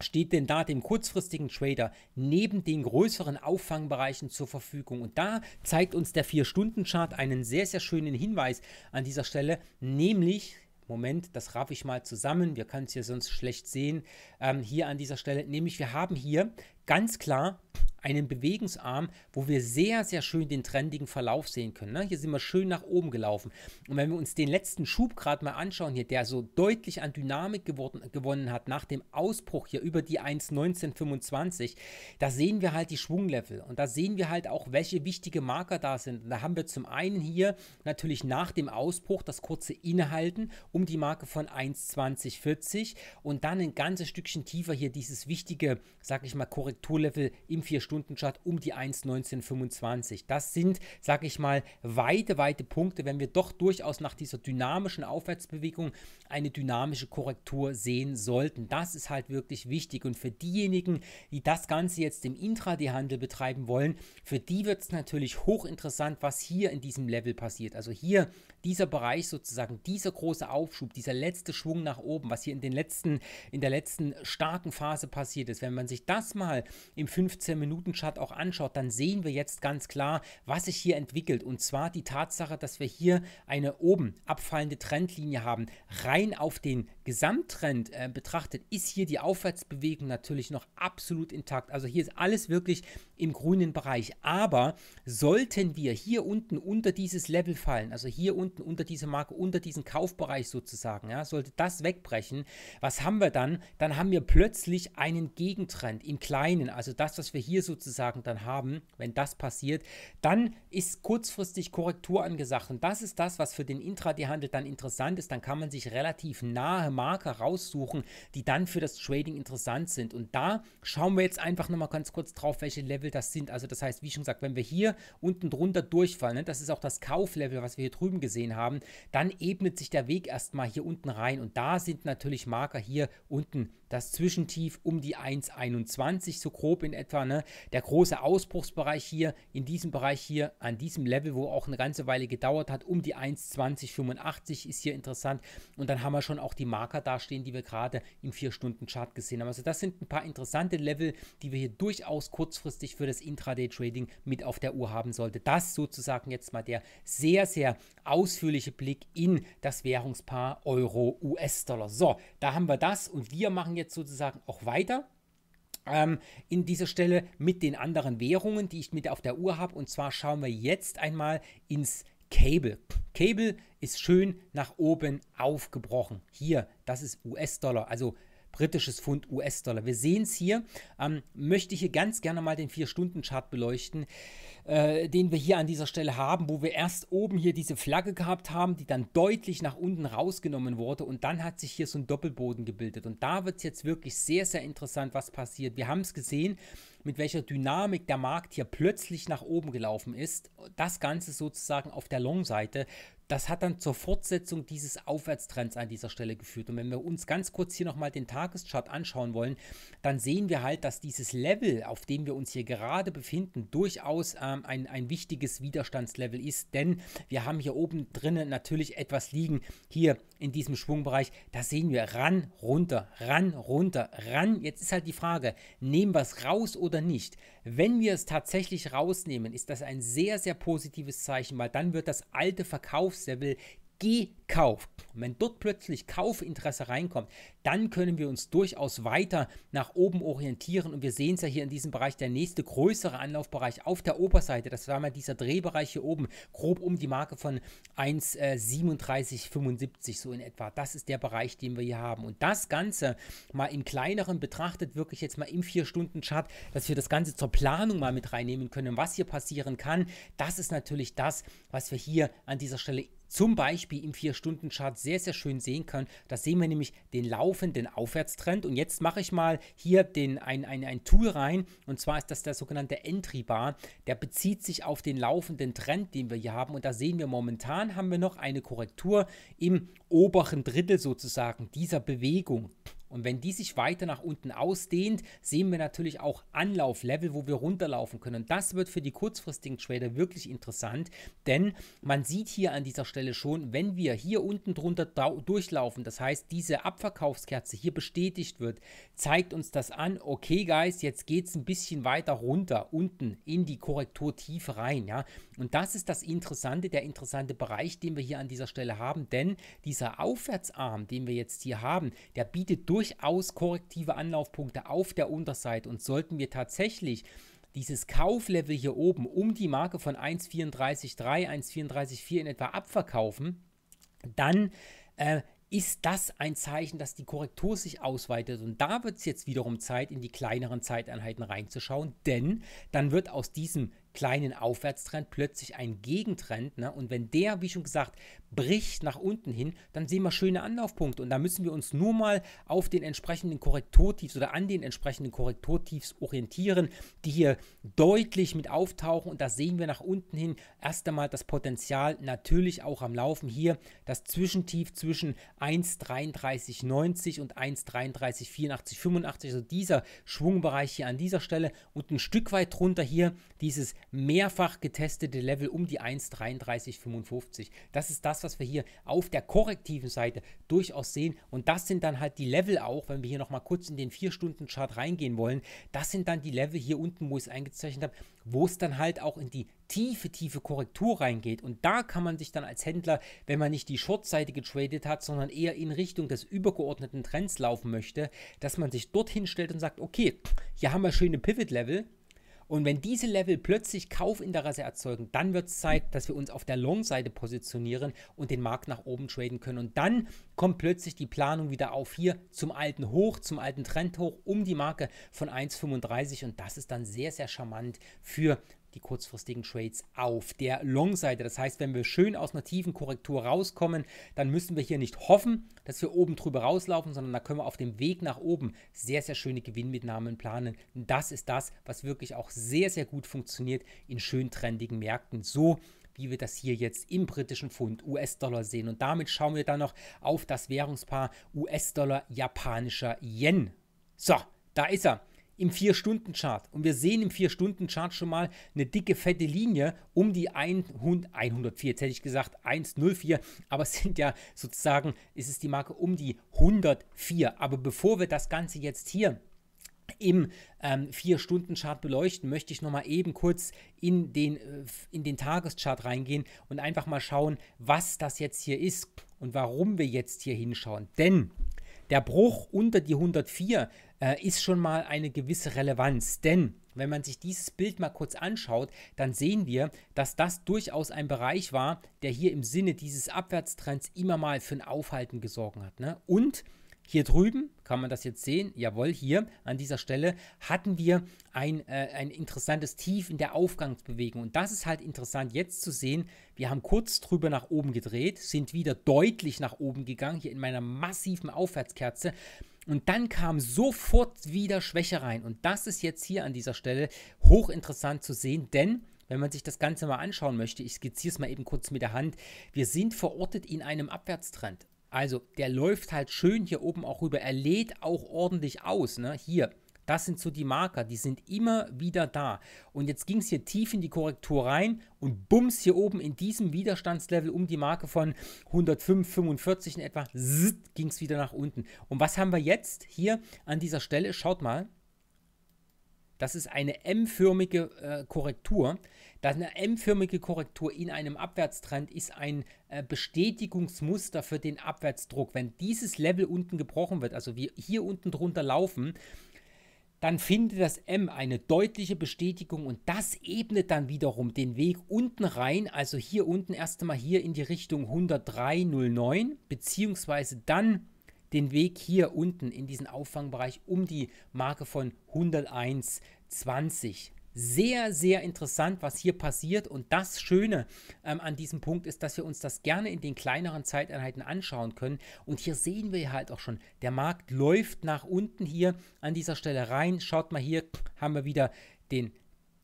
steht denn da dem kurzfristigen Trader neben den größeren Auffangbereichen zur Verfügung. Und da zeigt uns der 4-Stunden-Chart einen sehr, sehr schönen Hinweis an dieser Stelle, nämlich. Moment, das raff ich mal zusammen. Wir können es hier sonst schlecht sehen. Ähm, hier an dieser Stelle, nämlich wir haben hier ganz klar einen Bewegungsarm, wo wir sehr, sehr schön den trendigen Verlauf sehen können. Ne? Hier sind wir schön nach oben gelaufen. Und wenn wir uns den letzten Schub gerade mal anschauen hier, der so deutlich an Dynamik geworden, gewonnen hat nach dem Ausbruch hier über die 1,1925, da sehen wir halt die Schwunglevel und da sehen wir halt auch, welche wichtige Marker da sind. Und da haben wir zum einen hier natürlich nach dem Ausbruch das kurze Inhalten um die Marke von 1,2040 und dann ein ganzes Stückchen tiefer hier dieses wichtige, sag ich mal, Korrektur Korrekturlevel im 4-Stunden-Chart um die 1,1925. Das sind, sage ich mal, weite, weite Punkte, wenn wir doch durchaus nach dieser dynamischen Aufwärtsbewegung eine dynamische Korrektur sehen sollten. Das ist halt wirklich wichtig und für diejenigen, die das Ganze jetzt im Intraday-Handel betreiben wollen, für die wird es natürlich hochinteressant, was hier in diesem Level passiert. Also hier dieser Bereich sozusagen, dieser große Aufschub, dieser letzte Schwung nach oben, was hier in, den letzten, in der letzten starken Phase passiert ist, wenn man sich das mal im 15-Minuten-Chart auch anschaut, dann sehen wir jetzt ganz klar, was sich hier entwickelt. Und zwar die Tatsache, dass wir hier eine oben abfallende Trendlinie haben. Rein auf den Gesamttrend äh, betrachtet, ist hier die Aufwärtsbewegung natürlich noch absolut intakt. Also hier ist alles wirklich im grünen Bereich. Aber sollten wir hier unten unter dieses Level fallen, also hier unten unten unter dieser Marke, unter diesem Kaufbereich sozusagen, ja, sollte das wegbrechen, was haben wir dann? Dann haben wir plötzlich einen Gegentrend im Kleinen, also das, was wir hier sozusagen dann haben, wenn das passiert, dann ist kurzfristig Korrektur angesagt und das ist das, was für den Intraday-Handel dann interessant ist, dann kann man sich relativ nahe Marker raussuchen, die dann für das Trading interessant sind und da schauen wir jetzt einfach nochmal ganz kurz drauf, welche Level das sind, also das heißt, wie schon gesagt, wenn wir hier unten drunter durchfallen, ne, das ist auch das Kauflevel, was wir hier drüben gesehen gesehen haben, dann ebnet sich der Weg erstmal hier unten rein und da sind natürlich Marker hier unten das Zwischentief um die 1,21 so grob in etwa, ne? der große Ausbruchsbereich hier in diesem Bereich hier an diesem Level, wo auch eine ganze Weile gedauert hat, um die 1,2085 ist hier interessant und dann haben wir schon auch die Marker dastehen, die wir gerade im 4-Stunden-Chart gesehen haben. Also das sind ein paar interessante Level, die wir hier durchaus kurzfristig für das Intraday-Trading mit auf der Uhr haben sollte. Das sozusagen jetzt mal der sehr, sehr aus ausführliche Blick in das Währungspaar Euro-US-Dollar. So, da haben wir das und wir machen jetzt sozusagen auch weiter ähm, in dieser Stelle mit den anderen Währungen, die ich mit auf der Uhr habe. Und zwar schauen wir jetzt einmal ins Cable. Cable ist schön nach oben aufgebrochen. Hier, das ist US-Dollar. Also britisches Pfund US-Dollar. Wir sehen es hier, ähm, möchte ich hier ganz gerne mal den 4-Stunden-Chart beleuchten, äh, den wir hier an dieser Stelle haben, wo wir erst oben hier diese Flagge gehabt haben, die dann deutlich nach unten rausgenommen wurde und dann hat sich hier so ein Doppelboden gebildet. Und da wird es jetzt wirklich sehr, sehr interessant, was passiert. Wir haben es gesehen, mit welcher Dynamik der Markt hier plötzlich nach oben gelaufen ist. Das Ganze sozusagen auf der Long-Seite das hat dann zur Fortsetzung dieses Aufwärtstrends an dieser Stelle geführt. Und wenn wir uns ganz kurz hier nochmal den Tageschart anschauen wollen, dann sehen wir halt, dass dieses Level, auf dem wir uns hier gerade befinden, durchaus ähm, ein, ein wichtiges Widerstandslevel ist. Denn wir haben hier oben drinnen natürlich etwas liegen, hier in diesem Schwungbereich. Da sehen wir ran, runter, ran, runter, ran. Jetzt ist halt die Frage, nehmen wir es raus oder nicht? Wenn wir es tatsächlich rausnehmen, ist das ein sehr, sehr positives Zeichen, weil dann wird das alte Verkaufslevel Kauf. wenn dort plötzlich Kaufinteresse reinkommt, dann können wir uns durchaus weiter nach oben orientieren. Und wir sehen es ja hier in diesem Bereich, der nächste größere Anlaufbereich auf der Oberseite. Das war mal dieser Drehbereich hier oben, grob um die Marke von 1,3775 äh, so in etwa. Das ist der Bereich, den wir hier haben. Und das Ganze mal im kleineren betrachtet, wirklich jetzt mal im 4-Stunden-Chart, dass wir das Ganze zur Planung mal mit reinnehmen können, was hier passieren kann. Das ist natürlich das, was wir hier an dieser Stelle zum Beispiel im 4 stunden 2 sehr, sehr schön sehen können. Da sehen wir nämlich den laufenden Aufwärtstrend. Und jetzt mache ich mal hier den, ein, ein, ein Tool rein. Und zwar ist das der sogenannte Entry Bar. Der bezieht sich auf den laufenden Trend, den wir hier haben. Und da sehen wir momentan haben wir noch eine Korrektur im oberen Drittel sozusagen dieser Bewegung. Und wenn die sich weiter nach unten ausdehnt, sehen wir natürlich auch Anlauflevel, wo wir runterlaufen können. Und das wird für die kurzfristigen Trader wirklich interessant, denn man sieht hier an dieser Stelle schon, wenn wir hier unten drunter durchlaufen, das heißt, diese Abverkaufskerze hier bestätigt wird, zeigt uns das an, okay, Guys, jetzt geht es ein bisschen weiter runter, unten in die Korrekturtiefe rein. Ja? Und das ist das Interessante, der interessante Bereich, den wir hier an dieser Stelle haben, denn dieser Aufwärtsarm, den wir jetzt hier haben, der bietet durch durchaus korrektive Anlaufpunkte auf der Unterseite und sollten wir tatsächlich dieses Kauflevel hier oben um die Marke von 1,34,3, 1,34,4 in etwa abverkaufen, dann äh, ist das ein Zeichen, dass die Korrektur sich ausweitet. Und da wird es jetzt wiederum Zeit, in die kleineren Zeiteinheiten reinzuschauen, denn dann wird aus diesem kleinen Aufwärtstrend plötzlich ein Gegentrend. Ne? Und wenn der, wie schon gesagt, bricht nach unten hin, dann sehen wir schöne Anlaufpunkte und da müssen wir uns nur mal auf den entsprechenden Korrekturtiefs oder an den entsprechenden Korrekturtiefs orientieren, die hier deutlich mit auftauchen und da sehen wir nach unten hin erst einmal das Potenzial natürlich auch am Laufen hier, das Zwischentief zwischen 1,3390 und 1,3384,85, also dieser Schwungbereich hier an dieser Stelle und ein Stück weit drunter hier dieses mehrfach getestete Level um die 1,3355. Das ist das, was wir hier auf der korrektiven Seite durchaus sehen. Und das sind dann halt die Level auch, wenn wir hier nochmal kurz in den 4-Stunden-Chart reingehen wollen. Das sind dann die Level hier unten, wo ich es eingezeichnet habe, wo es dann halt auch in die tiefe, tiefe Korrektur reingeht. Und da kann man sich dann als Händler, wenn man nicht die Short-Seite getradet hat, sondern eher in Richtung des übergeordneten Trends laufen möchte, dass man sich dorthin stellt und sagt, okay, hier haben wir schöne Pivot-Level, und wenn diese Level plötzlich Kaufinteresse erzeugen, dann wird es Zeit, dass wir uns auf der Long-Seite positionieren und den Markt nach oben traden können. Und dann kommt plötzlich die Planung wieder auf hier zum alten Hoch, zum alten Trendhoch um die Marke von 1,35 und das ist dann sehr, sehr charmant für die kurzfristigen Trades auf der Long-Seite. Das heißt, wenn wir schön aus einer tiefen Korrektur rauskommen, dann müssen wir hier nicht hoffen, dass wir oben drüber rauslaufen, sondern da können wir auf dem Weg nach oben sehr, sehr schöne Gewinnmitnahmen planen. Das ist das, was wirklich auch sehr, sehr gut funktioniert in schön trendigen Märkten. So wie wir das hier jetzt im britischen Pfund US-Dollar sehen. Und damit schauen wir dann noch auf das Währungspaar US-Dollar japanischer Yen. So, da ist er im 4-Stunden-Chart. Und wir sehen im 4-Stunden-Chart schon mal eine dicke, fette Linie um die 100, 104, jetzt hätte ich gesagt 104, aber es sind ja sozusagen, ist es die Marke um die 104. Aber bevor wir das Ganze jetzt hier im ähm, 4-Stunden-Chart beleuchten, möchte ich nochmal eben kurz in den, äh, in den Tageschart reingehen und einfach mal schauen, was das jetzt hier ist und warum wir jetzt hier hinschauen. Denn der Bruch unter die 104 äh, ist schon mal eine gewisse Relevanz, denn wenn man sich dieses Bild mal kurz anschaut, dann sehen wir, dass das durchaus ein Bereich war, der hier im Sinne dieses Abwärtstrends immer mal für ein Aufhalten gesorgt hat. Ne? Und hier drüben kann man das jetzt sehen? Jawohl, hier an dieser Stelle hatten wir ein, äh, ein interessantes Tief in der Aufgangsbewegung. Und das ist halt interessant jetzt zu sehen. Wir haben kurz drüber nach oben gedreht, sind wieder deutlich nach oben gegangen, hier in meiner massiven Aufwärtskerze. Und dann kam sofort wieder Schwäche rein. Und das ist jetzt hier an dieser Stelle hochinteressant zu sehen, denn wenn man sich das Ganze mal anschauen möchte, ich skizziere es mal eben kurz mit der Hand, wir sind verortet in einem Abwärtstrend. Also der läuft halt schön hier oben auch rüber. Er lädt auch ordentlich aus. Ne? Hier, das sind so die Marker, die sind immer wieder da. Und jetzt ging es hier tief in die Korrektur rein und bums hier oben in diesem Widerstandslevel um die Marke von 105,45 in etwa ging es wieder nach unten. Und was haben wir jetzt hier an dieser Stelle? Schaut mal. Das ist eine M-förmige äh, Korrektur. Eine M-förmige Korrektur in einem Abwärtstrend ist ein äh, Bestätigungsmuster für den Abwärtsdruck. Wenn dieses Level unten gebrochen wird, also wir hier unten drunter laufen, dann findet das M eine deutliche Bestätigung und das ebnet dann wiederum den Weg unten rein, also hier unten erst einmal hier in die Richtung 103,09, beziehungsweise dann den Weg hier unten in diesen Auffangbereich um die Marke von 101,20 sehr, sehr interessant, was hier passiert. Und das Schöne ähm, an diesem Punkt ist, dass wir uns das gerne in den kleineren Zeiteinheiten anschauen können. Und hier sehen wir halt auch schon, der Markt läuft nach unten hier an dieser Stelle rein. Schaut mal hier, haben wir wieder den,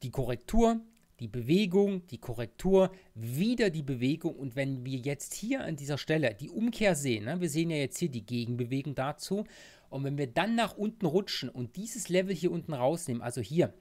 die Korrektur. Die Bewegung, die Korrektur, wieder die Bewegung. Und wenn wir jetzt hier an dieser Stelle die Umkehr sehen, ne, wir sehen ja jetzt hier die Gegenbewegung dazu. Und wenn wir dann nach unten rutschen und dieses Level hier unten rausnehmen, also hier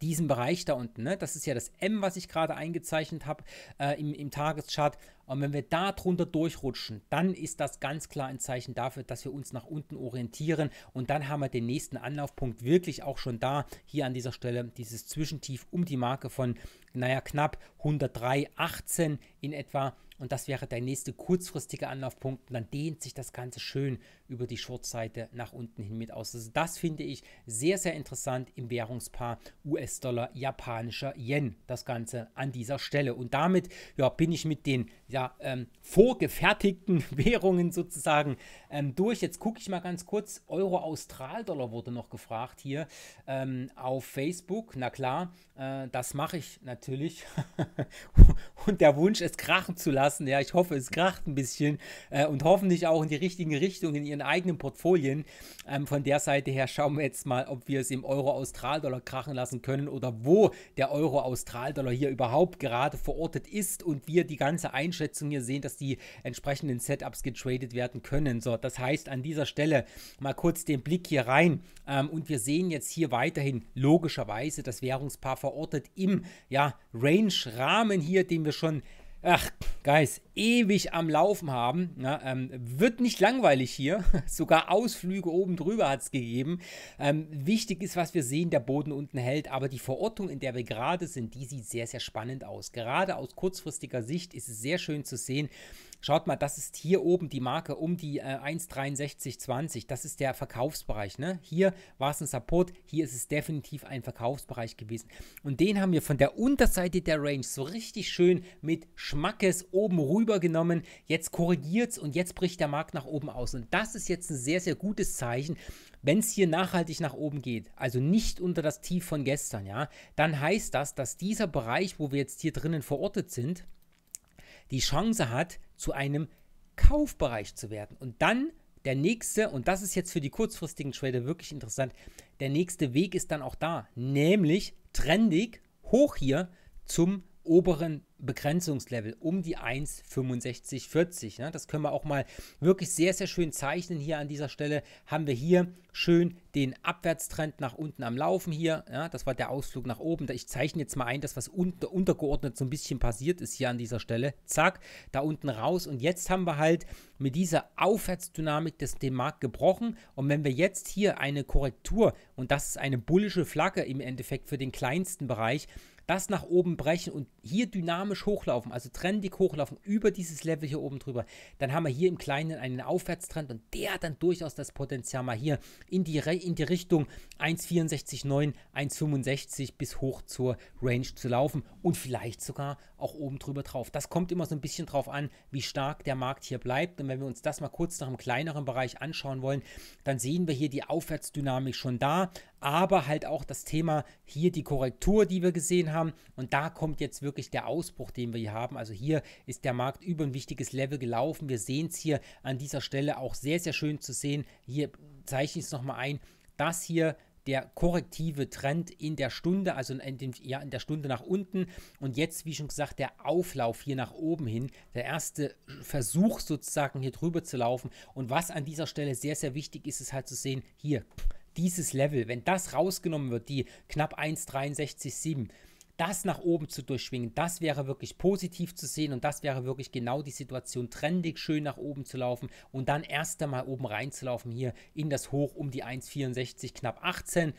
diesen Bereich da unten. Ne? Das ist ja das M, was ich gerade eingezeichnet habe äh, im, im Tageschart. Und wenn wir da drunter durchrutschen, dann ist das ganz klar ein Zeichen dafür, dass wir uns nach unten orientieren. Und dann haben wir den nächsten Anlaufpunkt wirklich auch schon da. Hier an dieser Stelle dieses Zwischentief um die Marke von, naja, knapp 103,18 in etwa und das wäre der nächste kurzfristige Anlaufpunkt. Und dann dehnt sich das Ganze schön über die Shortseite nach unten hin mit aus. Also das finde ich sehr, sehr interessant im Währungspaar US-Dollar, japanischer Yen. Das Ganze an dieser Stelle. Und damit ja, bin ich mit den ja, ähm, vorgefertigten <laughs> Währungen sozusagen ähm, durch. Jetzt gucke ich mal ganz kurz. Euro-Austral-Dollar wurde noch gefragt hier ähm, auf Facebook. Na klar, äh, das mache ich natürlich. <laughs> und der Wunsch, es krachen zu lassen lassen. Ja, ich hoffe, es kracht ein bisschen äh, und hoffentlich auch in die richtige Richtung in ihren eigenen Portfolien. Ähm, von der Seite her schauen wir jetzt mal, ob wir es im Euro-Austral-Dollar krachen lassen können oder wo der Euro-Austral-Dollar hier überhaupt gerade verortet ist und wir die ganze Einschätzung hier sehen, dass die entsprechenden Setups getradet werden können. So, das heißt an dieser Stelle mal kurz den Blick hier rein ähm, und wir sehen jetzt hier weiterhin logischerweise das Währungspaar verortet im ja, Range-Rahmen hier, den wir schon ach, Guys, ewig am Laufen haben. Ja, ähm, wird nicht langweilig hier. <laughs> Sogar Ausflüge oben drüber hat es gegeben. Ähm, wichtig ist, was wir sehen, der Boden unten hält. Aber die Verortung, in der wir gerade sind, die sieht sehr, sehr spannend aus. Gerade aus kurzfristiger Sicht ist es sehr schön zu sehen, Schaut mal, das ist hier oben die Marke um die äh, 1,6320. Das ist der Verkaufsbereich. Ne? Hier war es ein Support, hier ist es definitiv ein Verkaufsbereich gewesen. Und den haben wir von der Unterseite der Range so richtig schön mit Schmackes oben rüber genommen. Jetzt korrigiert es und jetzt bricht der Markt nach oben aus. Und das ist jetzt ein sehr, sehr gutes Zeichen, wenn es hier nachhaltig nach oben geht, also nicht unter das Tief von gestern, ja, dann heißt das, dass dieser Bereich, wo wir jetzt hier drinnen verortet sind, die Chance hat, zu einem Kaufbereich zu werden. Und dann der nächste, und das ist jetzt für die kurzfristigen Trader wirklich interessant, der nächste Weg ist dann auch da, nämlich trendig hoch hier zum oberen Begrenzungslevel um die 1,6540. Ne? Das können wir auch mal wirklich sehr, sehr schön zeichnen. Hier an dieser Stelle haben wir hier schön den Abwärtstrend nach unten am Laufen hier. Ja? Das war der Ausflug nach oben. Ich zeichne jetzt mal ein, das was unter, untergeordnet so ein bisschen passiert ist hier an dieser Stelle. Zack, da unten raus. Und jetzt haben wir halt mit dieser Aufwärtsdynamik des, den Markt gebrochen. Und wenn wir jetzt hier eine Korrektur, und das ist eine bullische Flagge im Endeffekt für den kleinsten Bereich, das nach oben brechen und hier dynamisch hochlaufen, also trendig hochlaufen über dieses Level hier oben drüber, dann haben wir hier im Kleinen einen Aufwärtstrend und der hat dann durchaus das Potenzial mal hier in die, Re in die Richtung 1,64,9, 1,65 bis hoch zur Range zu laufen und vielleicht sogar auch oben drüber drauf. Das kommt immer so ein bisschen drauf an, wie stark der Markt hier bleibt und wenn wir uns das mal kurz nach einem kleineren Bereich anschauen wollen, dann sehen wir hier die Aufwärtsdynamik schon da, aber halt auch das Thema hier die Korrektur, die wir gesehen haben. Und da kommt jetzt wirklich der Ausbruch, den wir hier haben. Also hier ist der Markt über ein wichtiges Level gelaufen. Wir sehen es hier an dieser Stelle auch sehr, sehr schön zu sehen. Hier zeichne ich es nochmal ein. Das hier der korrektive Trend in der Stunde, also in, dem, ja, in der Stunde nach unten und jetzt, wie schon gesagt, der Auflauf hier nach oben hin, der erste Versuch sozusagen hier drüber zu laufen und was an dieser Stelle sehr, sehr wichtig ist, ist halt zu sehen, hier, dieses Level, wenn das rausgenommen wird, die knapp 1,63,7, das nach oben zu durchschwingen, das wäre wirklich positiv zu sehen und das wäre wirklich genau die Situation, trendig schön nach oben zu laufen und dann erst einmal oben reinzulaufen hier in das Hoch um die 1,64 knapp 18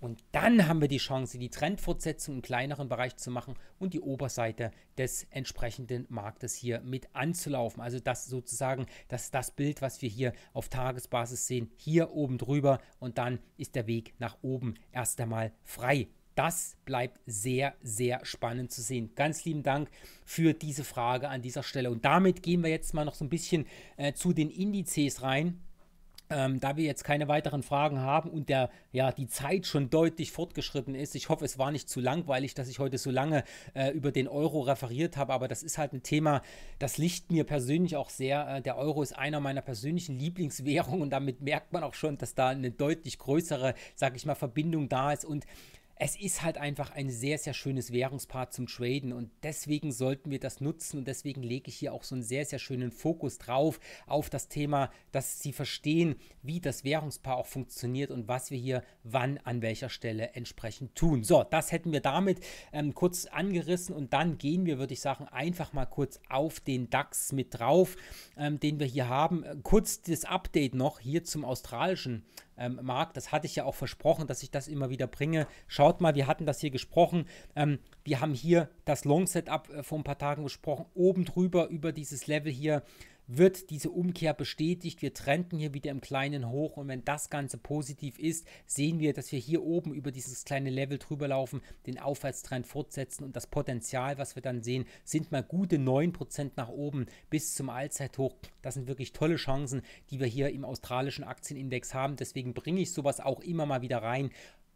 und dann haben wir die Chance, die Trendfortsetzung im kleineren Bereich zu machen und die Oberseite des entsprechenden Marktes hier mit anzulaufen. Also das sozusagen, das ist das Bild, was wir hier auf Tagesbasis sehen, hier oben drüber und dann ist der Weg nach oben erst einmal frei. Das bleibt sehr, sehr spannend zu sehen. Ganz lieben Dank für diese Frage an dieser Stelle. Und damit gehen wir jetzt mal noch so ein bisschen äh, zu den Indizes rein ähm, da wir jetzt keine weiteren Fragen haben und der, ja, die Zeit schon deutlich fortgeschritten ist, ich hoffe, es war nicht zu langweilig, dass ich heute so lange äh, über den Euro referiert habe, aber das ist halt ein Thema, das liegt mir persönlich auch sehr. Äh, der Euro ist einer meiner persönlichen Lieblingswährungen und damit merkt man auch schon, dass da eine deutlich größere, sag ich mal, Verbindung da ist und es ist halt einfach ein sehr, sehr schönes Währungspaar zum Traden und deswegen sollten wir das nutzen und deswegen lege ich hier auch so einen sehr, sehr schönen Fokus drauf auf das Thema, dass Sie verstehen, wie das Währungspaar auch funktioniert und was wir hier wann an welcher Stelle entsprechend tun. So, das hätten wir damit ähm, kurz angerissen und dann gehen wir, würde ich sagen, einfach mal kurz auf den DAX mit drauf, ähm, den wir hier haben. Äh, kurz das Update noch hier zum australischen ähm, Marc, das hatte ich ja auch versprochen, dass ich das immer wieder bringe. Schaut mal, wir hatten das hier gesprochen. Ähm, wir haben hier das Long Setup äh, vor ein paar Tagen besprochen. Oben drüber über dieses Level hier wird diese Umkehr bestätigt. Wir trennten hier wieder im Kleinen hoch und wenn das Ganze positiv ist, sehen wir, dass wir hier oben über dieses kleine Level drüber laufen, den Aufwärtstrend fortsetzen und das Potenzial, was wir dann sehen, sind mal gute 9% nach oben bis zum Allzeithoch. Das sind wirklich tolle Chancen, die wir hier im australischen Aktienindex haben. Deswegen bringe ich sowas auch immer mal wieder rein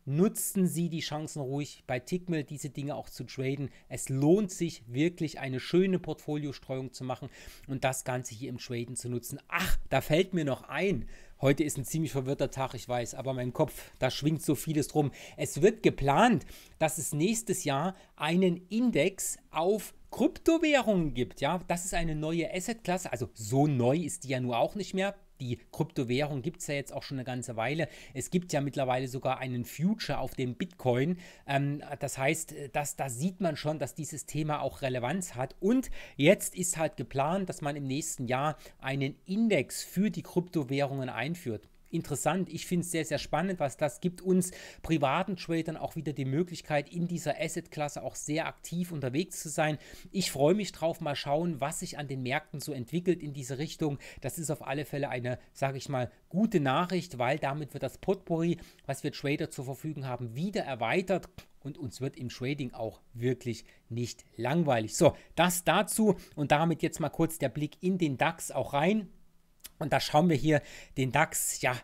nutzen Sie die Chancen ruhig bei Tickmill diese Dinge auch zu traden. Es lohnt sich wirklich eine schöne Portfoliostreuung zu machen und das Ganze hier im Traden zu nutzen. Ach, da fällt mir noch ein. Heute ist ein ziemlich verwirrter Tag, ich weiß, aber mein Kopf, da schwingt so vieles drum. Es wird geplant, dass es nächstes Jahr einen Index auf Kryptowährungen gibt. Ja, das ist eine neue Assetklasse. Also so neu ist die ja nur auch nicht mehr die Kryptowährung gibt es ja jetzt auch schon eine ganze Weile. Es gibt ja mittlerweile sogar einen Future auf dem Bitcoin. Ähm, das heißt, äh, dass, da sieht man schon, dass dieses Thema auch Relevanz hat. Und jetzt ist halt geplant, dass man im nächsten Jahr einen Index für die Kryptowährungen einführt interessant. Ich finde es sehr, sehr spannend, was das gibt uns privaten Tradern auch wieder die Möglichkeit, in dieser Asset-Klasse auch sehr aktiv unterwegs zu sein. Ich freue mich drauf, mal schauen, was sich an den Märkten so entwickelt in diese Richtung. Das ist auf alle Fälle eine, sage ich mal, gute Nachricht, weil damit wird das Potpourri, was wir Trader zur Verfügung haben, wieder erweitert und uns wird im Trading auch wirklich nicht langweilig. So, das dazu und damit jetzt mal kurz der Blick in den DAX auch rein. Und da schauen wir hier den DAX, ja,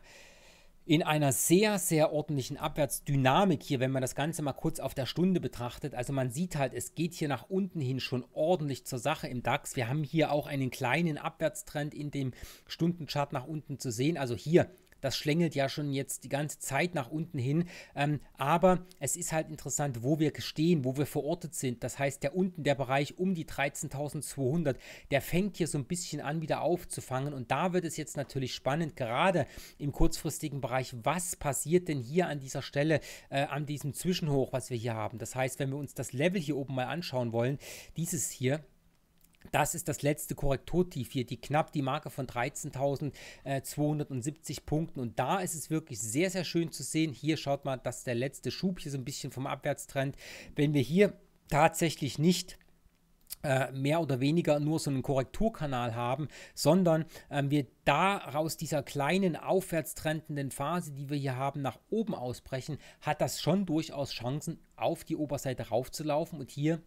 in einer sehr, sehr ordentlichen Abwärtsdynamik hier, wenn man das Ganze mal kurz auf der Stunde betrachtet. Also man sieht halt, es geht hier nach unten hin schon ordentlich zur Sache im DAX. Wir haben hier auch einen kleinen Abwärtstrend in dem Stundenchart nach unten zu sehen. Also hier das schlängelt ja schon jetzt die ganze Zeit nach unten hin. Ähm, aber es ist halt interessant, wo wir stehen, wo wir verortet sind. Das heißt, der unten, der Bereich um die 13.200, der fängt hier so ein bisschen an, wieder aufzufangen. Und da wird es jetzt natürlich spannend, gerade im kurzfristigen Bereich, was passiert denn hier an dieser Stelle, äh, an diesem Zwischenhoch, was wir hier haben. Das heißt, wenn wir uns das Level hier oben mal anschauen wollen, dieses hier, das ist das letzte Korrekturtief hier, die knapp die Marke von 13.270 Punkten. Und da ist es wirklich sehr, sehr schön zu sehen. Hier schaut mal, dass der letzte Schub hier so ein bisschen vom Abwärtstrend. Wenn wir hier tatsächlich nicht äh, mehr oder weniger nur so einen Korrekturkanal haben, sondern ähm, wir daraus dieser kleinen aufwärtstrendenden Phase, die wir hier haben, nach oben ausbrechen, hat das schon durchaus Chancen, auf die Oberseite raufzulaufen und hier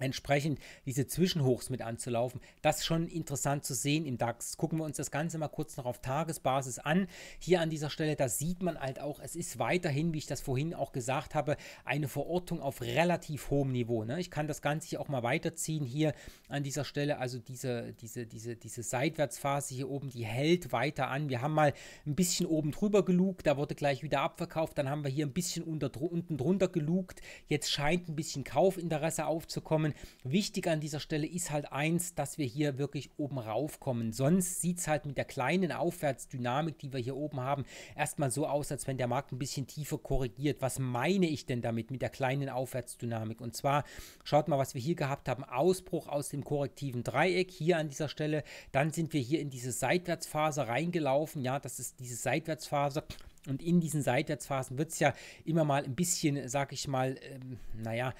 entsprechend diese Zwischenhochs mit anzulaufen. Das ist schon interessant zu sehen im DAX. Gucken wir uns das Ganze mal kurz noch auf Tagesbasis an. Hier an dieser Stelle, da sieht man halt auch, es ist weiterhin, wie ich das vorhin auch gesagt habe, eine Verortung auf relativ hohem Niveau. Ne? Ich kann das Ganze hier auch mal weiterziehen hier an dieser Stelle. Also diese, diese, diese, diese Seitwärtsphase hier oben, die hält weiter an. Wir haben mal ein bisschen oben drüber gelugt, da wurde gleich wieder abverkauft. Dann haben wir hier ein bisschen unter, unten drunter gelugt. Jetzt scheint ein bisschen Kaufinteresse aufzukommen kommen. Wichtig an dieser Stelle ist halt eins, dass wir hier wirklich oben raufkommen. Sonst sieht es halt mit der kleinen Aufwärtsdynamik, die wir hier oben haben, erstmal so aus, als wenn der Markt ein bisschen tiefer korrigiert. Was meine ich denn damit mit der kleinen Aufwärtsdynamik? Und zwar schaut mal, was wir hier gehabt haben. Ausbruch aus dem korrektiven Dreieck hier an dieser Stelle. Dann sind wir hier in diese Seitwärtsphase reingelaufen. Ja, das ist diese Seitwärtsphase. Und in diesen Seitwärtsphasen wird es ja immer mal ein bisschen, sag ich mal, ähm, naja,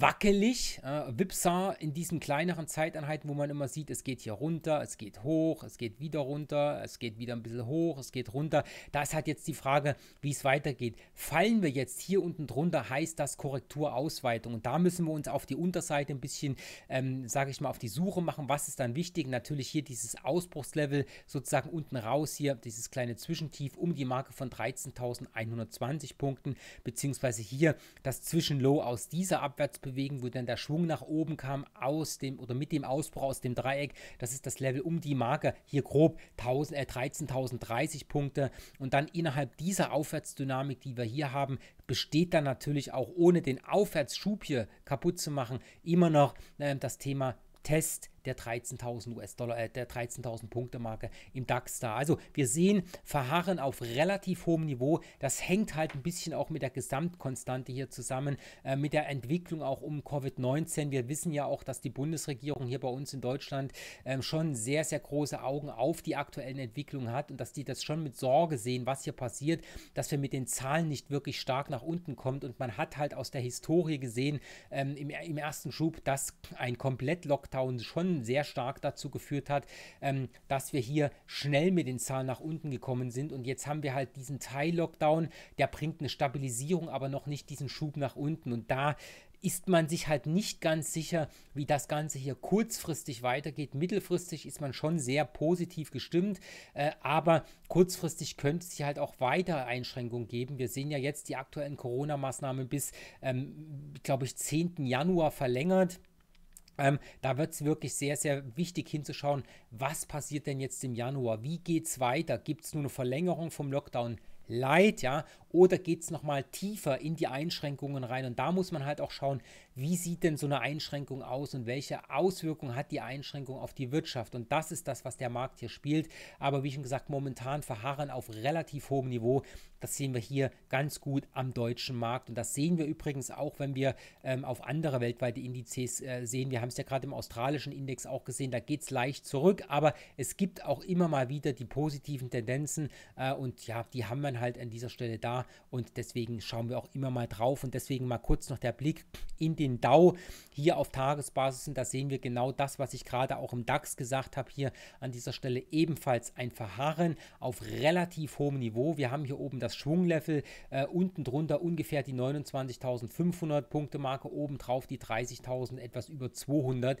wackelig, äh, Wipsar in diesen kleineren Zeiteinheiten, wo man immer sieht, es geht hier runter, es geht hoch, es geht wieder runter, es geht wieder ein bisschen hoch, es geht runter. Da ist halt jetzt die Frage, wie es weitergeht. Fallen wir jetzt hier unten drunter, heißt das Korrekturausweitung. Und da müssen wir uns auf die Unterseite ein bisschen, ähm, sage ich mal, auf die Suche machen. Was ist dann wichtig? Natürlich hier dieses Ausbruchslevel sozusagen unten raus hier, dieses kleine Zwischentief um die Marke von 13.120 Punkten, beziehungsweise hier das Zwischenlow aus dieser Abwärts bewegen, wo dann der Schwung nach oben kam aus dem oder mit dem Ausbruch aus dem Dreieck. Das ist das Level um die Marke, hier grob äh, 13.030 Punkte. Und dann innerhalb dieser Aufwärtsdynamik, die wir hier haben, besteht dann natürlich auch ohne den Aufwärtsschub hier kaputt zu machen, immer noch äh, das Thema Test der 13.000 US-Dollar, äh, der 13.000 Punkte-Marke im DAX da. Also wir sehen Verharren auf relativ hohem Niveau. Das hängt halt ein bisschen auch mit der Gesamtkonstante hier zusammen, äh, mit der Entwicklung auch um Covid-19. Wir wissen ja auch, dass die Bundesregierung hier bei uns in Deutschland äh, schon sehr, sehr große Augen auf die aktuellen Entwicklungen hat und dass die das schon mit Sorge sehen, was hier passiert, dass wir mit den Zahlen nicht wirklich stark nach unten kommt. Und man hat halt aus der Historie gesehen, ähm, im, im ersten Schub, dass ein Komplett-Lockdown schon sehr stark dazu geführt hat, ähm, dass wir hier schnell mit den Zahlen nach unten gekommen sind. Und jetzt haben wir halt diesen Teil-Lockdown, der bringt eine Stabilisierung, aber noch nicht diesen Schub nach unten. Und da ist man sich halt nicht ganz sicher, wie das Ganze hier kurzfristig weitergeht. Mittelfristig ist man schon sehr positiv gestimmt, äh, aber kurzfristig könnte es hier halt auch weitere Einschränkungen geben. Wir sehen ja jetzt die aktuellen Corona-Maßnahmen bis, ähm, glaube ich, 10. Januar verlängert. Ähm, da wird es wirklich sehr, sehr wichtig hinzuschauen, was passiert denn jetzt im Januar? Wie geht es weiter? Gibt es nur eine Verlängerung vom Lockdown? Leid, ja, oder geht es nochmal tiefer in die Einschränkungen rein? Und da muss man halt auch schauen, wie sieht denn so eine Einschränkung aus und welche Auswirkungen hat die Einschränkung auf die Wirtschaft? Und das ist das, was der Markt hier spielt. Aber wie schon gesagt, momentan verharren auf relativ hohem Niveau. Das sehen wir hier ganz gut am deutschen Markt. Und das sehen wir übrigens auch, wenn wir ähm, auf andere weltweite Indizes äh, sehen. Wir haben es ja gerade im australischen Index auch gesehen, da geht es leicht zurück. Aber es gibt auch immer mal wieder die positiven Tendenzen. Äh, und ja, die haben wir dann halt an dieser Stelle da und deswegen schauen wir auch immer mal drauf und deswegen mal kurz noch der Blick in den DAO hier auf Tagesbasis und da sehen wir genau das, was ich gerade auch im DAX gesagt habe, hier an dieser Stelle ebenfalls ein Verharren auf relativ hohem Niveau. Wir haben hier oben das Schwunglevel, äh, unten drunter ungefähr die 29.500 Punkte Marke, oben drauf die 30.000, etwas über 200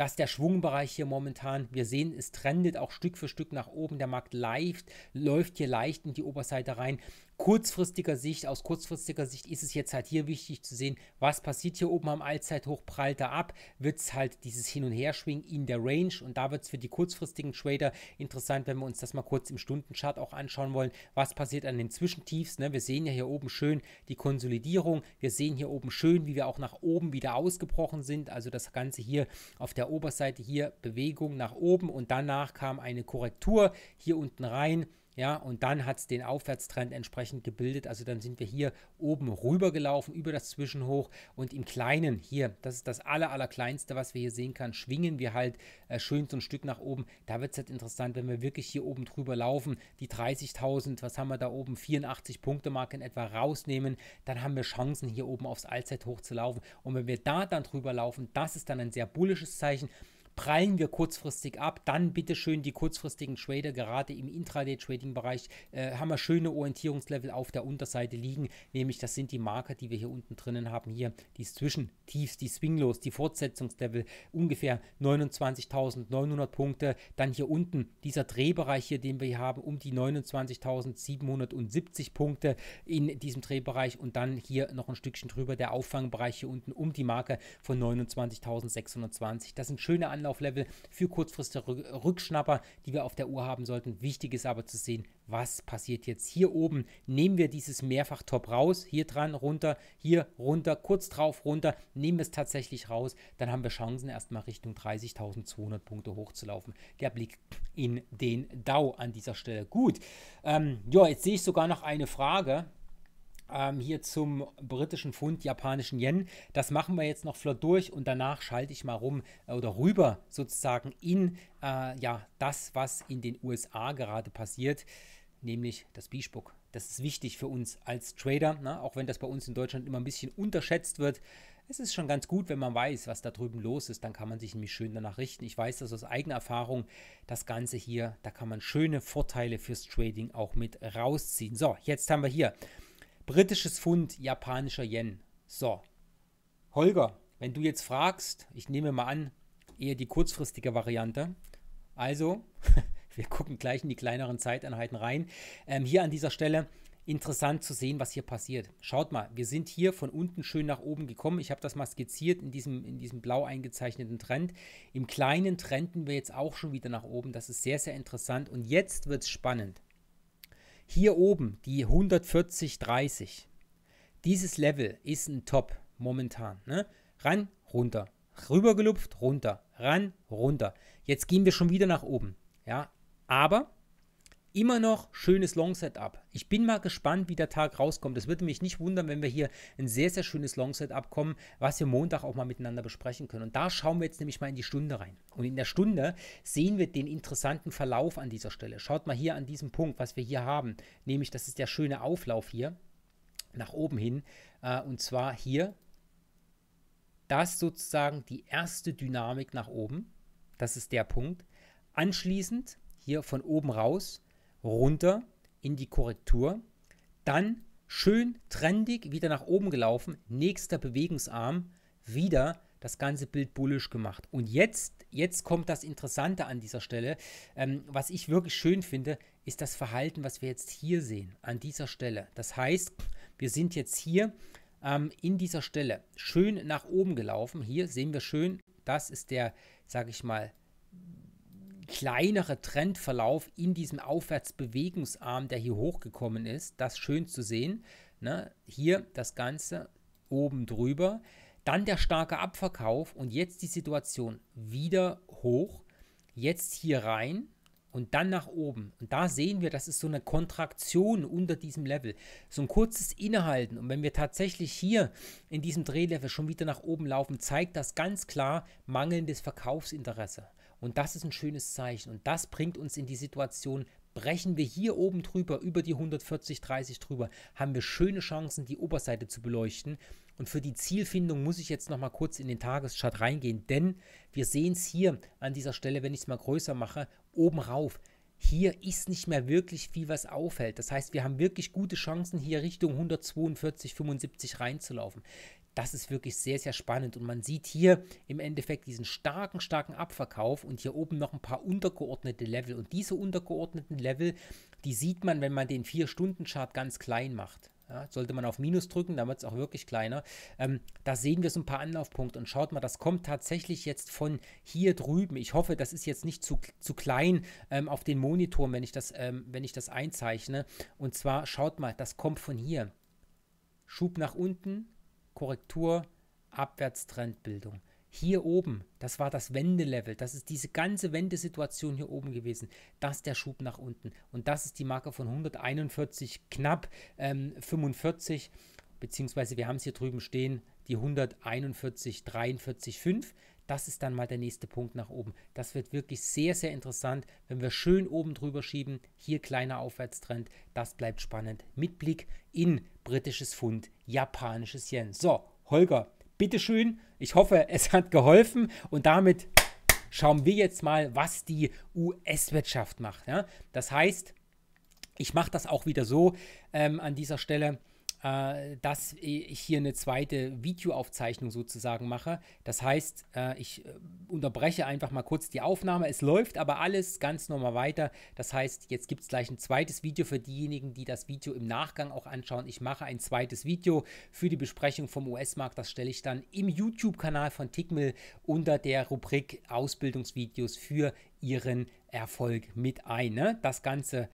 dass der Schwungbereich hier momentan, wir sehen, es trendet auch Stück für Stück nach oben. Der Markt leicht, läuft hier leicht in die Oberseite rein kurzfristiger Sicht, aus kurzfristiger Sicht ist es jetzt halt hier wichtig zu sehen, was passiert hier oben am Allzeithoch, prallt er ab, wird es halt dieses Hin- und Herschwingen in der Range und da wird es für die kurzfristigen Trader interessant, wenn wir uns das mal kurz im Stundenchart auch anschauen wollen, was passiert an den Zwischentiefs, ne? wir sehen ja hier oben schön die Konsolidierung, wir sehen hier oben schön, wie wir auch nach oben wieder ausgebrochen sind, also das Ganze hier auf der Oberseite hier Bewegung nach oben und danach kam eine Korrektur hier unten rein, ja, und dann hat es den Aufwärtstrend entsprechend gebildet. Also dann sind wir hier oben rüber gelaufen über das Zwischenhoch und im Kleinen hier, das ist das aller, aller kleinste, was wir hier sehen können, schwingen wir halt äh, schön so ein Stück nach oben. Da wird es halt interessant, wenn wir wirklich hier oben drüber laufen, die 30.000, was haben wir da oben, 84 Punkte Marke in etwa rausnehmen, dann haben wir Chancen hier oben aufs Allzeithoch zu laufen. Und wenn wir da dann drüber laufen, das ist dann ein sehr bullisches Zeichen prallen wir kurzfristig ab, dann bitte schön die kurzfristigen Trader, gerade im Intraday-Trading-Bereich, äh, haben wir schöne Orientierungslevel auf der Unterseite liegen, nämlich das sind die Marker, die wir hier unten drinnen haben, hier die Zwischentiefs, die Swinglos, die Fortsetzungslevel, ungefähr 29.900 Punkte, dann hier unten dieser Drehbereich hier, den wir hier haben, um die 29.770 Punkte in diesem Drehbereich und dann hier noch ein Stückchen drüber der Auffangbereich hier unten um die Marke von 29.620. Das sind schöne Anlaufpunkte Anlauflevel für kurzfristige Rückschnapper, die wir auf der Uhr haben sollten. Wichtig ist aber zu sehen, was passiert jetzt hier oben. Nehmen wir dieses Mehrfachtop raus, hier dran, runter, hier runter, kurz drauf runter, nehmen wir es tatsächlich raus, dann haben wir Chancen erstmal Richtung 30.200 Punkte hochzulaufen. Der Blick in den DAO an dieser Stelle. Gut, ähm, ja, jetzt sehe ich sogar noch eine Frage ähm, hier zum britischen Pfund, japanischen Yen. Das machen wir jetzt noch flott durch und danach schalte ich mal rum äh, oder rüber sozusagen in äh, ja, das, was in den USA gerade passiert, nämlich das b Das ist wichtig für uns als Trader, ne? auch wenn das bei uns in Deutschland immer ein bisschen unterschätzt wird. Es ist schon ganz gut, wenn man weiß, was da drüben los ist, dann kann man sich nämlich schön danach richten. Ich weiß das aus eigener Erfahrung, das Ganze hier, da kann man schöne Vorteile fürs Trading auch mit rausziehen. So, jetzt haben wir hier Britisches Pfund, japanischer Yen. So. Holger, wenn du jetzt fragst, ich nehme mal an, eher die kurzfristige Variante. Also, <laughs> wir gucken gleich in die kleineren Zeiteinheiten rein. Ähm, hier an dieser Stelle interessant zu sehen, was hier passiert. Schaut mal, wir sind hier von unten schön nach oben gekommen. Ich habe das mal skizziert in diesem, in diesem blau eingezeichneten Trend. Im kleinen trenden wir jetzt auch schon wieder nach oben. Das ist sehr, sehr interessant. Und jetzt wird es spannend. Hier oben die 140,30. Dieses Level ist ein Top momentan. Ne? Ran, runter. Rübergelupft, runter. Ran, runter. Jetzt gehen wir schon wieder nach oben. Ja, aber Immer noch schönes Long-Setup. Ich bin mal gespannt, wie der Tag rauskommt. Es würde mich nicht wundern, wenn wir hier ein sehr, sehr schönes Long-Setup kommen, was wir Montag auch mal miteinander besprechen können. Und da schauen wir jetzt nämlich mal in die Stunde rein. Und in der Stunde sehen wir den interessanten Verlauf an dieser Stelle. Schaut mal hier an diesem Punkt, was wir hier haben. Nämlich, das ist der schöne Auflauf hier nach oben hin. Äh, und zwar hier. Das sozusagen die erste Dynamik nach oben. Das ist der Punkt. Anschließend hier von oben raus runter in die Korrektur, dann schön trendig wieder nach oben gelaufen, nächster Bewegungsarm, wieder das ganze Bild bullisch gemacht. Und jetzt, jetzt kommt das Interessante an dieser Stelle. Ähm, was ich wirklich schön finde, ist das Verhalten, was wir jetzt hier sehen, an dieser Stelle. Das heißt, wir sind jetzt hier ähm, in dieser Stelle schön nach oben gelaufen. Hier sehen wir schön, das ist der, sage ich mal, kleinere Trendverlauf in diesem Aufwärtsbewegungsarm, der hier hochgekommen ist. Das schön zu sehen. Ne? Hier das Ganze oben drüber. Dann der starke Abverkauf und jetzt die Situation wieder hoch. Jetzt hier rein und dann nach oben. Und da sehen wir, das ist so eine Kontraktion unter diesem Level. So ein kurzes Innehalten. Und wenn wir tatsächlich hier in diesem Drehlevel schon wieder nach oben laufen, zeigt das ganz klar mangelndes Verkaufsinteresse. Und das ist ein schönes Zeichen. Und das bringt uns in die Situation, brechen wir hier oben drüber, über die 140, 30 drüber, haben wir schöne Chancen, die Oberseite zu beleuchten. Und für die Zielfindung muss ich jetzt nochmal kurz in den Tageschart reingehen, denn wir sehen es hier an dieser Stelle, wenn ich es mal größer mache, oben rauf. Hier ist nicht mehr wirklich viel, was auffällt. Das heißt, wir haben wirklich gute Chancen, hier Richtung 142, 75 reinzulaufen das ist wirklich sehr, sehr spannend. Und man sieht hier im Endeffekt diesen starken, starken Abverkauf und hier oben noch ein paar untergeordnete Level. Und diese untergeordneten Level, die sieht man, wenn man den 4-Stunden-Chart ganz klein macht. Ja, sollte man auf Minus drücken, dann wird es auch wirklich kleiner. Ähm, da sehen wir so ein paar Anlaufpunkte und schaut mal, das kommt tatsächlich jetzt von hier drüben. Ich hoffe, das ist jetzt nicht zu, zu klein ähm, auf den Monitoren, wenn ich, das, ähm, wenn ich das einzeichne. Und zwar schaut mal, das kommt von hier. Schub nach unten, Korrektur, Abwärtstrendbildung. Hier oben, das war das Wendelevel, das ist diese ganze Wendesituation hier oben gewesen, das ist der Schub nach unten. Und das ist die Marke von 141, knapp ähm, 45, beziehungsweise wir haben es hier drüben stehen, die 141, 43, 5. Das ist dann mal der nächste Punkt nach oben. Das wird wirklich sehr, sehr interessant, wenn wir schön oben drüber schieben. Hier kleiner Aufwärtstrend. Das bleibt spannend. Mit Blick in britisches Pfund, japanisches Yen. So, Holger, bitteschön. Ich hoffe, es hat geholfen und damit schauen wir jetzt mal, was die US-Wirtschaft macht. Ja? Das heißt, ich mache das auch wieder so ähm, an dieser Stelle äh, dass ich hier eine zweite Videoaufzeichnung sozusagen mache. Das heißt, äh, ich äh, unterbreche einfach mal kurz die Aufnahme. Es läuft aber alles ganz normal weiter. Das heißt, jetzt gibt es gleich ein zweites Video für diejenigen, die das Video im Nachgang auch anschauen. Ich mache ein zweites Video für die Besprechung vom US-Markt. Das stelle ich dann im YouTube-Kanal von Tickmill unter der Rubrik Ausbildungsvideos für ihren Erfolg mit ein. Ne? Das Ganze